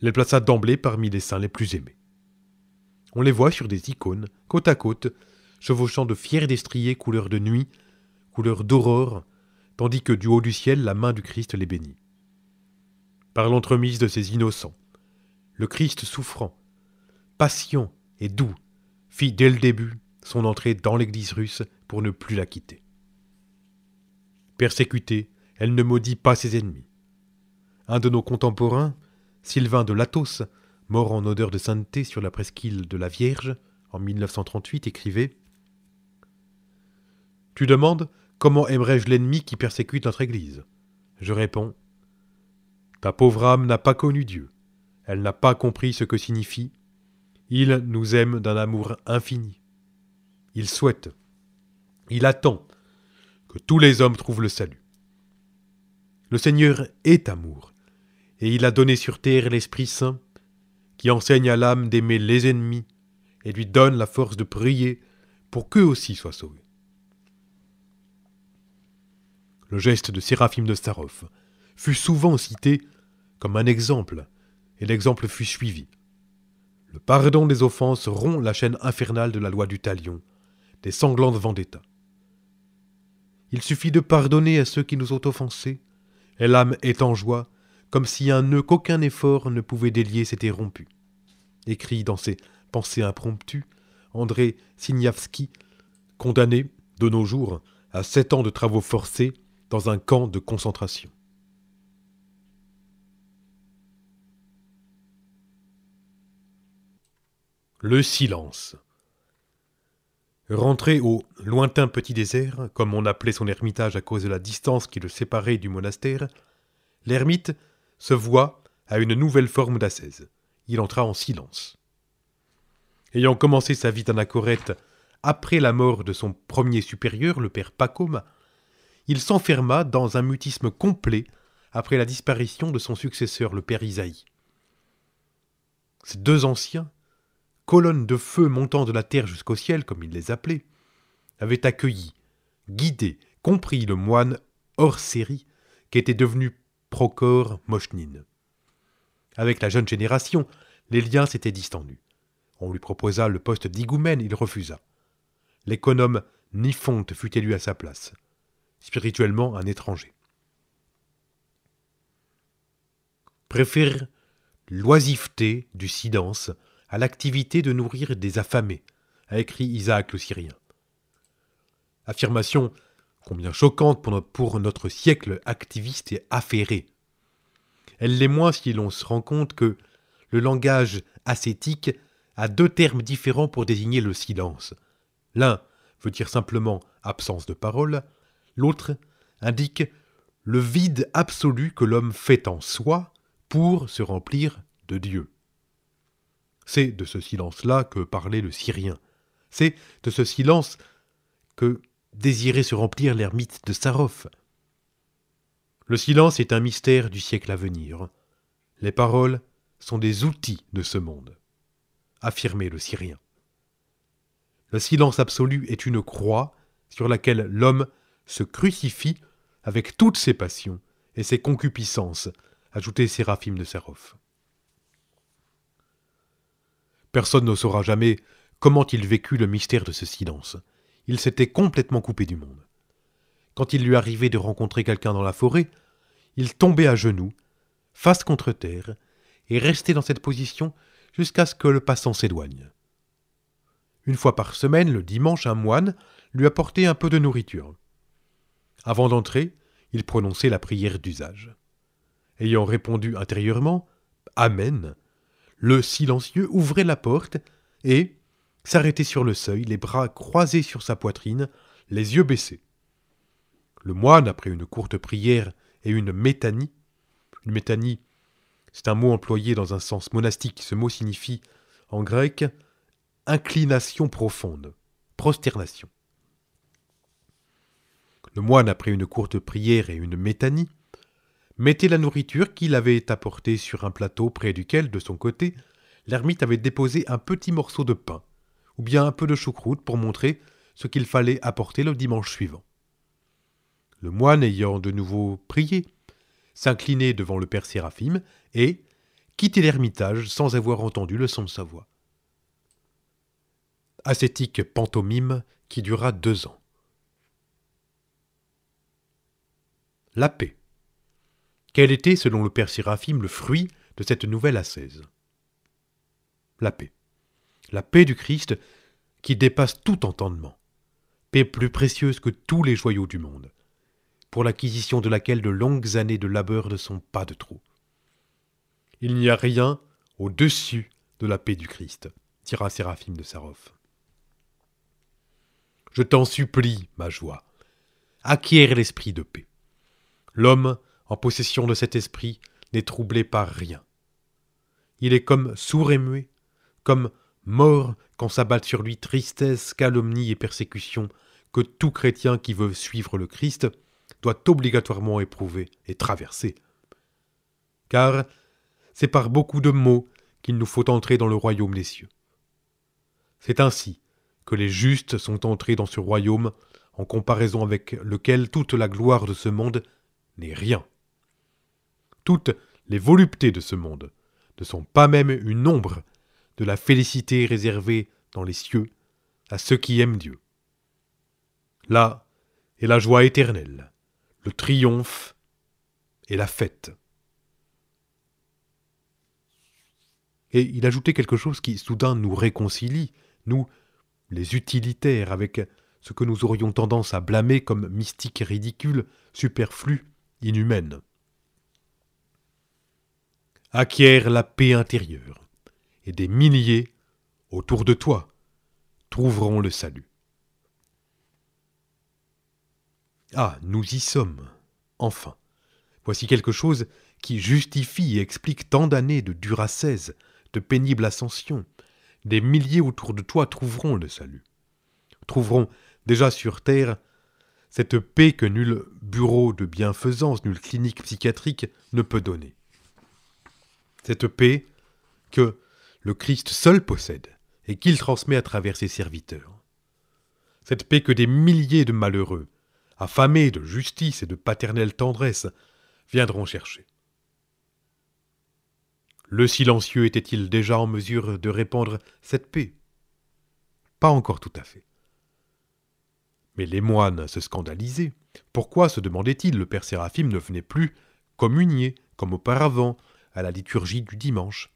Speaker 1: les plaça d'emblée parmi les saints les plus aimés. On les voit sur des icônes, côte à côte, chevauchant de fiers destriers couleur de nuit, couleur d'aurore, tandis que du haut du ciel la main du Christ les bénit. Par l'entremise de ces innocents, le Christ souffrant, patient et doux, fit dès le début son entrée dans l'Église russe pour ne plus la quitter. Persécutée, elle ne maudit pas ses ennemis. Un de nos contemporains, Sylvain de Latos, mort en odeur de sainteté sur la presqu'île de la Vierge en 1938, écrivait Tu demandes comment aimerais-je l'ennemi qui persécute notre Église Je réponds Ta pauvre âme n'a pas connu Dieu, elle n'a pas compris ce que signifie Il nous aime d'un amour infini. Il souhaite, il attend que tous les hommes trouvent le salut. Le Seigneur est amour, et il a donné sur terre l'Esprit Saint, qui enseigne à l'âme d'aimer les ennemis, et lui donne la force de prier pour qu'eux aussi soient sauvés. Le geste de Séraphim de Sarov fut souvent cité comme un exemple, et l'exemple fut suivi. Le pardon des offenses rompt la chaîne infernale de la loi du talion, des sanglantes vendettas. Il suffit de pardonner à ceux qui nous ont offensés, et l'âme est en joie, comme si un nœud qu'aucun effort ne pouvait délier s'était rompu. Écrit dans ses Pensées impromptues, André Signavski, condamné, de nos jours, à sept ans de travaux forcés dans un camp de concentration. Le silence. Rentré au lointain petit désert, comme on appelait son ermitage à cause de la distance qui le séparait du monastère, l'ermite se voit à une nouvelle forme d'assaise. Il entra en silence. Ayant commencé sa vie d'anachorète après la mort de son premier supérieur, le père Pacoma, il s'enferma dans un mutisme complet après la disparition de son successeur, le père Isaïe. Ces deux anciens, colonnes de feu montant de la terre jusqu'au ciel, comme il les appelait, avait accueilli, guidé, compris le moine hors série qui était devenu Procor Mochnine. Avec la jeune génération, les liens s'étaient distendus. On lui proposa le poste d'igoumène, il refusa. L'économe Nifonte fut élu à sa place, spirituellement un étranger. Préfère l'oisiveté du silence à l'activité de nourrir des affamés, a écrit Isaac le Syrien. Affirmation combien choquante pour notre, siècle activiste et affairé. Elle l'est moins si l'on se rend compte que le langage ascétique a deux termes différents pour désigner le silence. L'un veut dire simplement absence de parole, l'autre indique le vide absolu que l'homme fait en soi pour se remplir de Dieu. C'est de ce silence-là que parlait le Syrien. C'est de ce silence que désirait se remplir l'ermite de Sarov. Le silence est un mystère du siècle à venir. Les paroles sont des outils de ce monde, affirmait le Syrien. Le silence absolu est une croix sur laquelle l'homme se crucifie avec toutes ses passions et ses concupiscences, ajoutait Séraphim de Sarov. Personne ne saura jamais comment il vécut le mystère de ce silence. Il s'était complètement coupé du monde. Quand il lui arrivait de rencontrer quelqu'un dans la forêt, il tombait à genoux, face contre terre, et restait dans cette position jusqu'à ce que le passant s'éloigne. Une fois par semaine, le dimanche, un moine lui apportait un peu de nourriture. Avant d'entrer, il prononçait la prière d'usage. Ayant répondu intérieurement Amen, le silencieux ouvrait la porte et s'arrêtait sur le seuil, les bras croisés sur sa poitrine, les yeux baissés. Le moine, après une courte prière et une métanie, une métanie, c'est un mot employé dans un sens monastique, ce mot signifie en grec inclination profonde, prosternation. Le moine, après une courte prière et une métanie, mettait la nourriture qu'il avait apportée sur un plateau près duquel, de son côté, l'ermite avait déposé un petit morceau de pain, ou bien un peu de choucroute pour montrer ce qu'il fallait apporter le dimanche suivant. Le moine ayant de nouveau prié, s'inclinait devant le père Séraphime et quittait l'ermitage sans avoir entendu le son de sa voix. Ascétique pantomime qui dura deux ans. La paix. Quel était, selon le père Séraphime, le fruit de cette nouvelle ascèse La paix. La paix du Christ qui dépasse tout entendement. Paix plus précieuse que tous les joyaux du monde, pour l'acquisition de laquelle de longues années de labeur ne sont pas de trop. Il n'y a rien au-dessus de la paix du Christ, dira Séraphime de Sarov. Je t'en supplie, ma joie, acquiert l'esprit de paix. L'homme en possession de cet esprit, n'est troublé par rien. Il est comme sourd et muet, comme mort quand s'abattent sur lui tristesse, calomnie et persécution que tout chrétien qui veut suivre le Christ doit obligatoirement éprouver et traverser. Car c'est par beaucoup de maux qu'il nous faut entrer dans le royaume des cieux. C'est ainsi que les justes sont entrés dans ce royaume en comparaison avec lequel toute la gloire de ce monde n'est rien toutes les voluptés de ce monde, ne sont pas même une ombre de la félicité réservée dans les cieux à ceux qui aiment Dieu. Là est la joie éternelle, le triomphe et la fête. Et il ajoutait quelque chose qui soudain nous réconcilie, nous, les utilitaires, avec ce que nous aurions tendance à blâmer comme mystique ridicule, superflu, inhumaine acquiert la paix intérieure, et des milliers autour de toi trouveront le salut. Ah, nous y sommes, enfin. Voici quelque chose qui justifie et explique tant d'années de durassèse, de pénible ascension. Des milliers autour de toi trouveront le salut, trouveront déjà sur terre cette paix que nul bureau de bienfaisance, nulle clinique psychiatrique ne peut donner cette paix que le Christ seul possède et qu'il transmet à travers ses serviteurs. Cette paix que des milliers de malheureux, affamés de justice et de paternelle tendresse, viendront chercher. Le silencieux était-il déjà en mesure de répandre cette paix Pas encore tout à fait. Mais les moines se scandalisaient. Pourquoi, se demandait-il, le père Séraphim ne venait plus communier, comme auparavant, à la liturgie du dimanche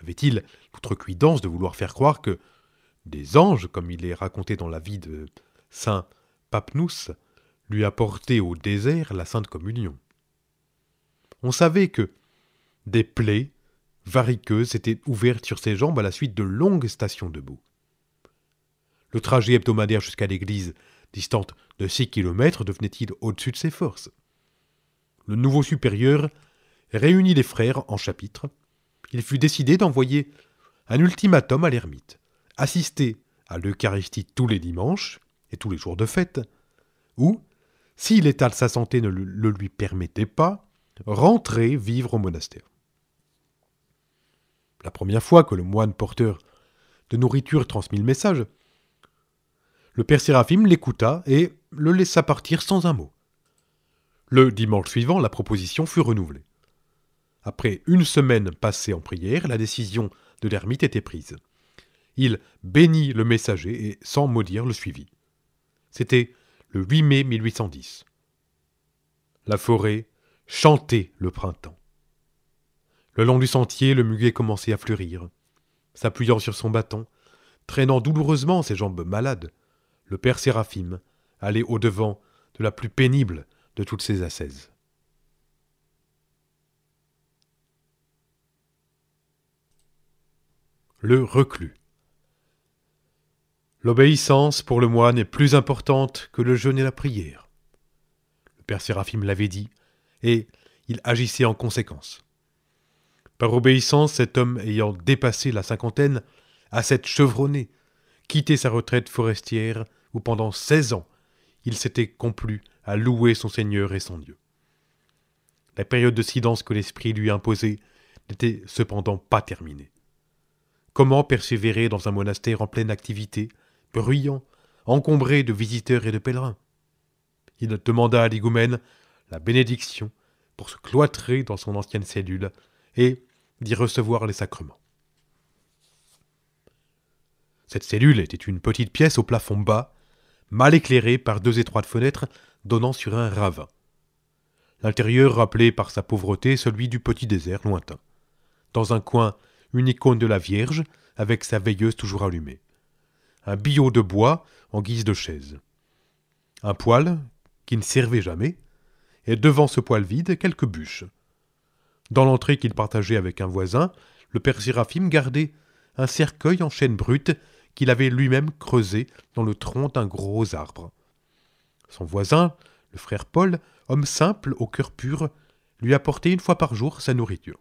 Speaker 1: Avait-il l'outrecuidance de vouloir faire croire que des anges, comme il est raconté dans la vie de saint Papnous, lui apportaient au désert la Sainte Communion On savait que des plaies variqueuses étaient ouvertes sur ses jambes à la suite de longues stations debout. Le trajet hebdomadaire jusqu'à l'église, distante de six kilomètres, devenait-il au-dessus de ses forces Le nouveau supérieur réunit les frères en chapitre, il fut décidé d'envoyer un ultimatum à l'ermite, assister à l'Eucharistie tous les dimanches et tous les jours de fête, ou, si l'état de sa santé ne le lui permettait pas, rentrer vivre au monastère. La première fois que le moine porteur de nourriture transmit le message, le père Séraphim l'écouta et le laissa partir sans un mot. Le dimanche suivant, la proposition fut renouvelée. Après une semaine passée en prière, la décision de l'ermite était prise. Il bénit le messager et, sans maudire, le suivit. C'était le 8 mai 1810. La forêt chantait le printemps. Le long du sentier, le muguet commençait à fleurir. S'appuyant sur son bâton, traînant douloureusement ses jambes malades, le père Séraphim allait au-devant de la plus pénible de toutes ses assaises. le reclus. L'obéissance pour le moine est plus importante que le jeûne et la prière. Le Père Séraphim l'avait dit, et il agissait en conséquence. Par obéissance, cet homme ayant dépassé la cinquantaine a cette chevronnée, quitté sa retraite forestière où pendant seize ans il s'était complu à louer son Seigneur et son Dieu. La période de silence que l'esprit lui imposait n'était cependant pas terminée. Comment persévérer dans un monastère en pleine activité, bruyant, encombré de visiteurs et de pèlerins Il demanda à l'igoumène la bénédiction pour se cloîtrer dans son ancienne cellule et d'y recevoir les sacrements. Cette cellule était une petite pièce au plafond bas, mal éclairée par deux étroites fenêtres donnant sur un ravin. L'intérieur rappelait par sa pauvreté celui du petit désert lointain. Dans un coin une icône de la Vierge, avec sa veilleuse toujours allumée. Un billot de bois en guise de chaise. Un poêle, qui ne servait jamais, et devant ce poêle vide, quelques bûches. Dans l'entrée qu'il partageait avec un voisin, le père Séraphim gardait un cercueil en chêne brute qu'il avait lui-même creusé dans le tronc d'un gros arbre. Son voisin, le frère Paul, homme simple au cœur pur, lui apportait une fois par jour sa nourriture.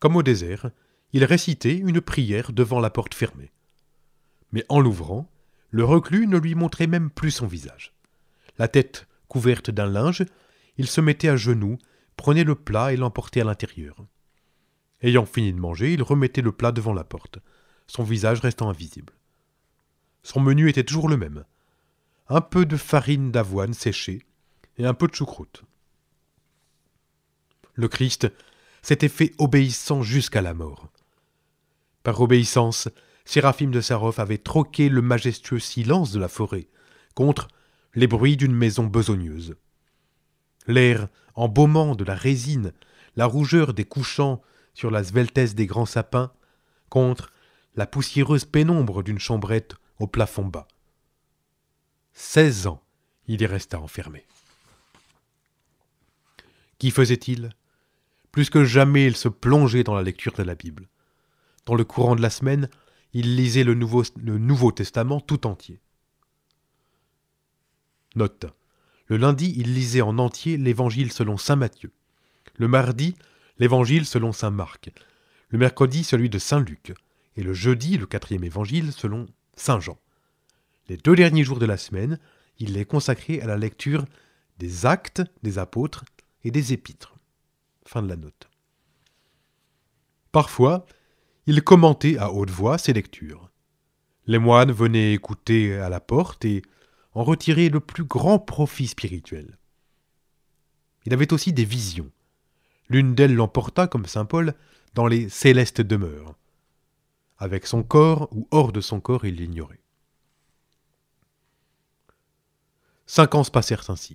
Speaker 1: Comme au désert, il récitait une prière devant la porte fermée. Mais en l'ouvrant, le reclus ne lui montrait même plus son visage. La tête couverte d'un linge, il se mettait à genoux, prenait le plat et l'emportait à l'intérieur. Ayant fini de manger, il remettait le plat devant la porte, son visage restant invisible. Son menu était toujours le même. Un peu de farine d'avoine séchée et un peu de choucroute. Le Christ s'était fait obéissant jusqu'à la mort. Par obéissance, Séraphim de Sarov avait troqué le majestueux silence de la forêt contre les bruits d'une maison besogneuse. L'air embaumant de la résine, la rougeur des couchants sur la sveltesse des grands sapins, contre la poussiéreuse pénombre d'une chambrette au plafond bas. Seize ans, il y resta enfermé. Qu'y faisait-il plus que jamais, il se plongeait dans la lecture de la Bible. Dans le courant de la semaine, il lisait le Nouveau, Testament tout entier. Note. Le lundi, il lisait en entier l'Évangile selon Saint Matthieu. Le mardi, l'Évangile selon Saint Marc. Le mercredi, celui de Saint Luc. Et le jeudi, le quatrième Évangile selon Saint Jean. Les deux derniers jours de la semaine, il les consacrait à la lecture des actes des apôtres et des épîtres. Fin de la note. Parfois, il commentait à haute voix ses lectures. Les moines venaient écouter à la porte et en retirer le plus grand profit spirituel. Il avait aussi des visions. L'une d'elles l'emporta, comme saint Paul, dans les célestes demeures. Avec son corps ou hors de son corps, il l'ignorait. Cinq ans se passèrent ainsi.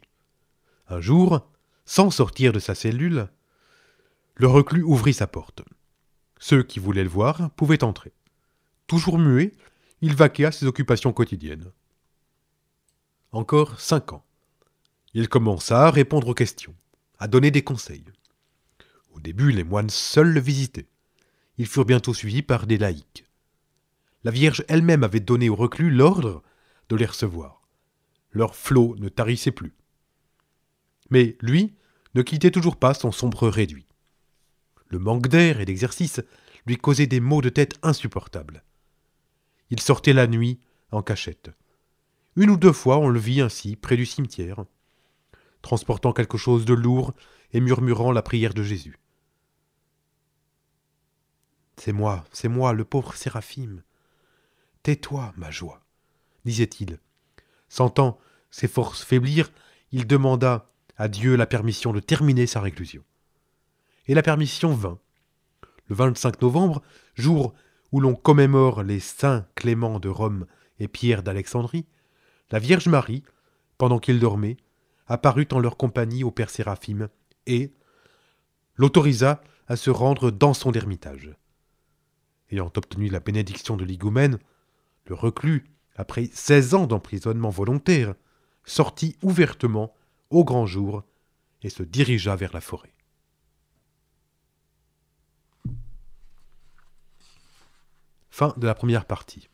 Speaker 1: Un jour, sans sortir de sa cellule, le reclus ouvrit sa porte. Ceux qui voulaient le voir pouvaient entrer. Toujours muet, il vaquait à ses occupations quotidiennes. Encore cinq ans. Il commença à répondre aux questions, à donner des conseils. Au début, les moines seuls le visitaient. Ils furent bientôt suivis par des laïcs. La Vierge elle-même avait donné au reclus l'ordre de les recevoir. Leur flot ne tarissait plus. Mais lui ne quittait toujours pas son sombre réduit. Le manque d'air et d'exercice lui causaient des maux de tête insupportables. Il sortait la nuit en cachette. Une ou deux fois on le vit ainsi près du cimetière, transportant quelque chose de lourd et murmurant la prière de Jésus. C'est moi, c'est moi, le pauvre Séraphime. Tais-toi, ma joie, disait-il. Sentant ses forces faiblir, il demanda à Dieu la permission de terminer sa réclusion et la permission vint. Le 25 novembre, jour où l'on commémore les saints Clément de Rome et Pierre d'Alexandrie, la Vierge Marie, pendant qu'ils dormaient, apparut en leur compagnie au Père Séraphim et l'autorisa à se rendre dans son ermitage. Ayant obtenu la bénédiction de l'Igoumène, le reclus, après seize ans d'emprisonnement volontaire, sortit ouvertement au grand jour et se dirigea vers la forêt. Fin de la première partie.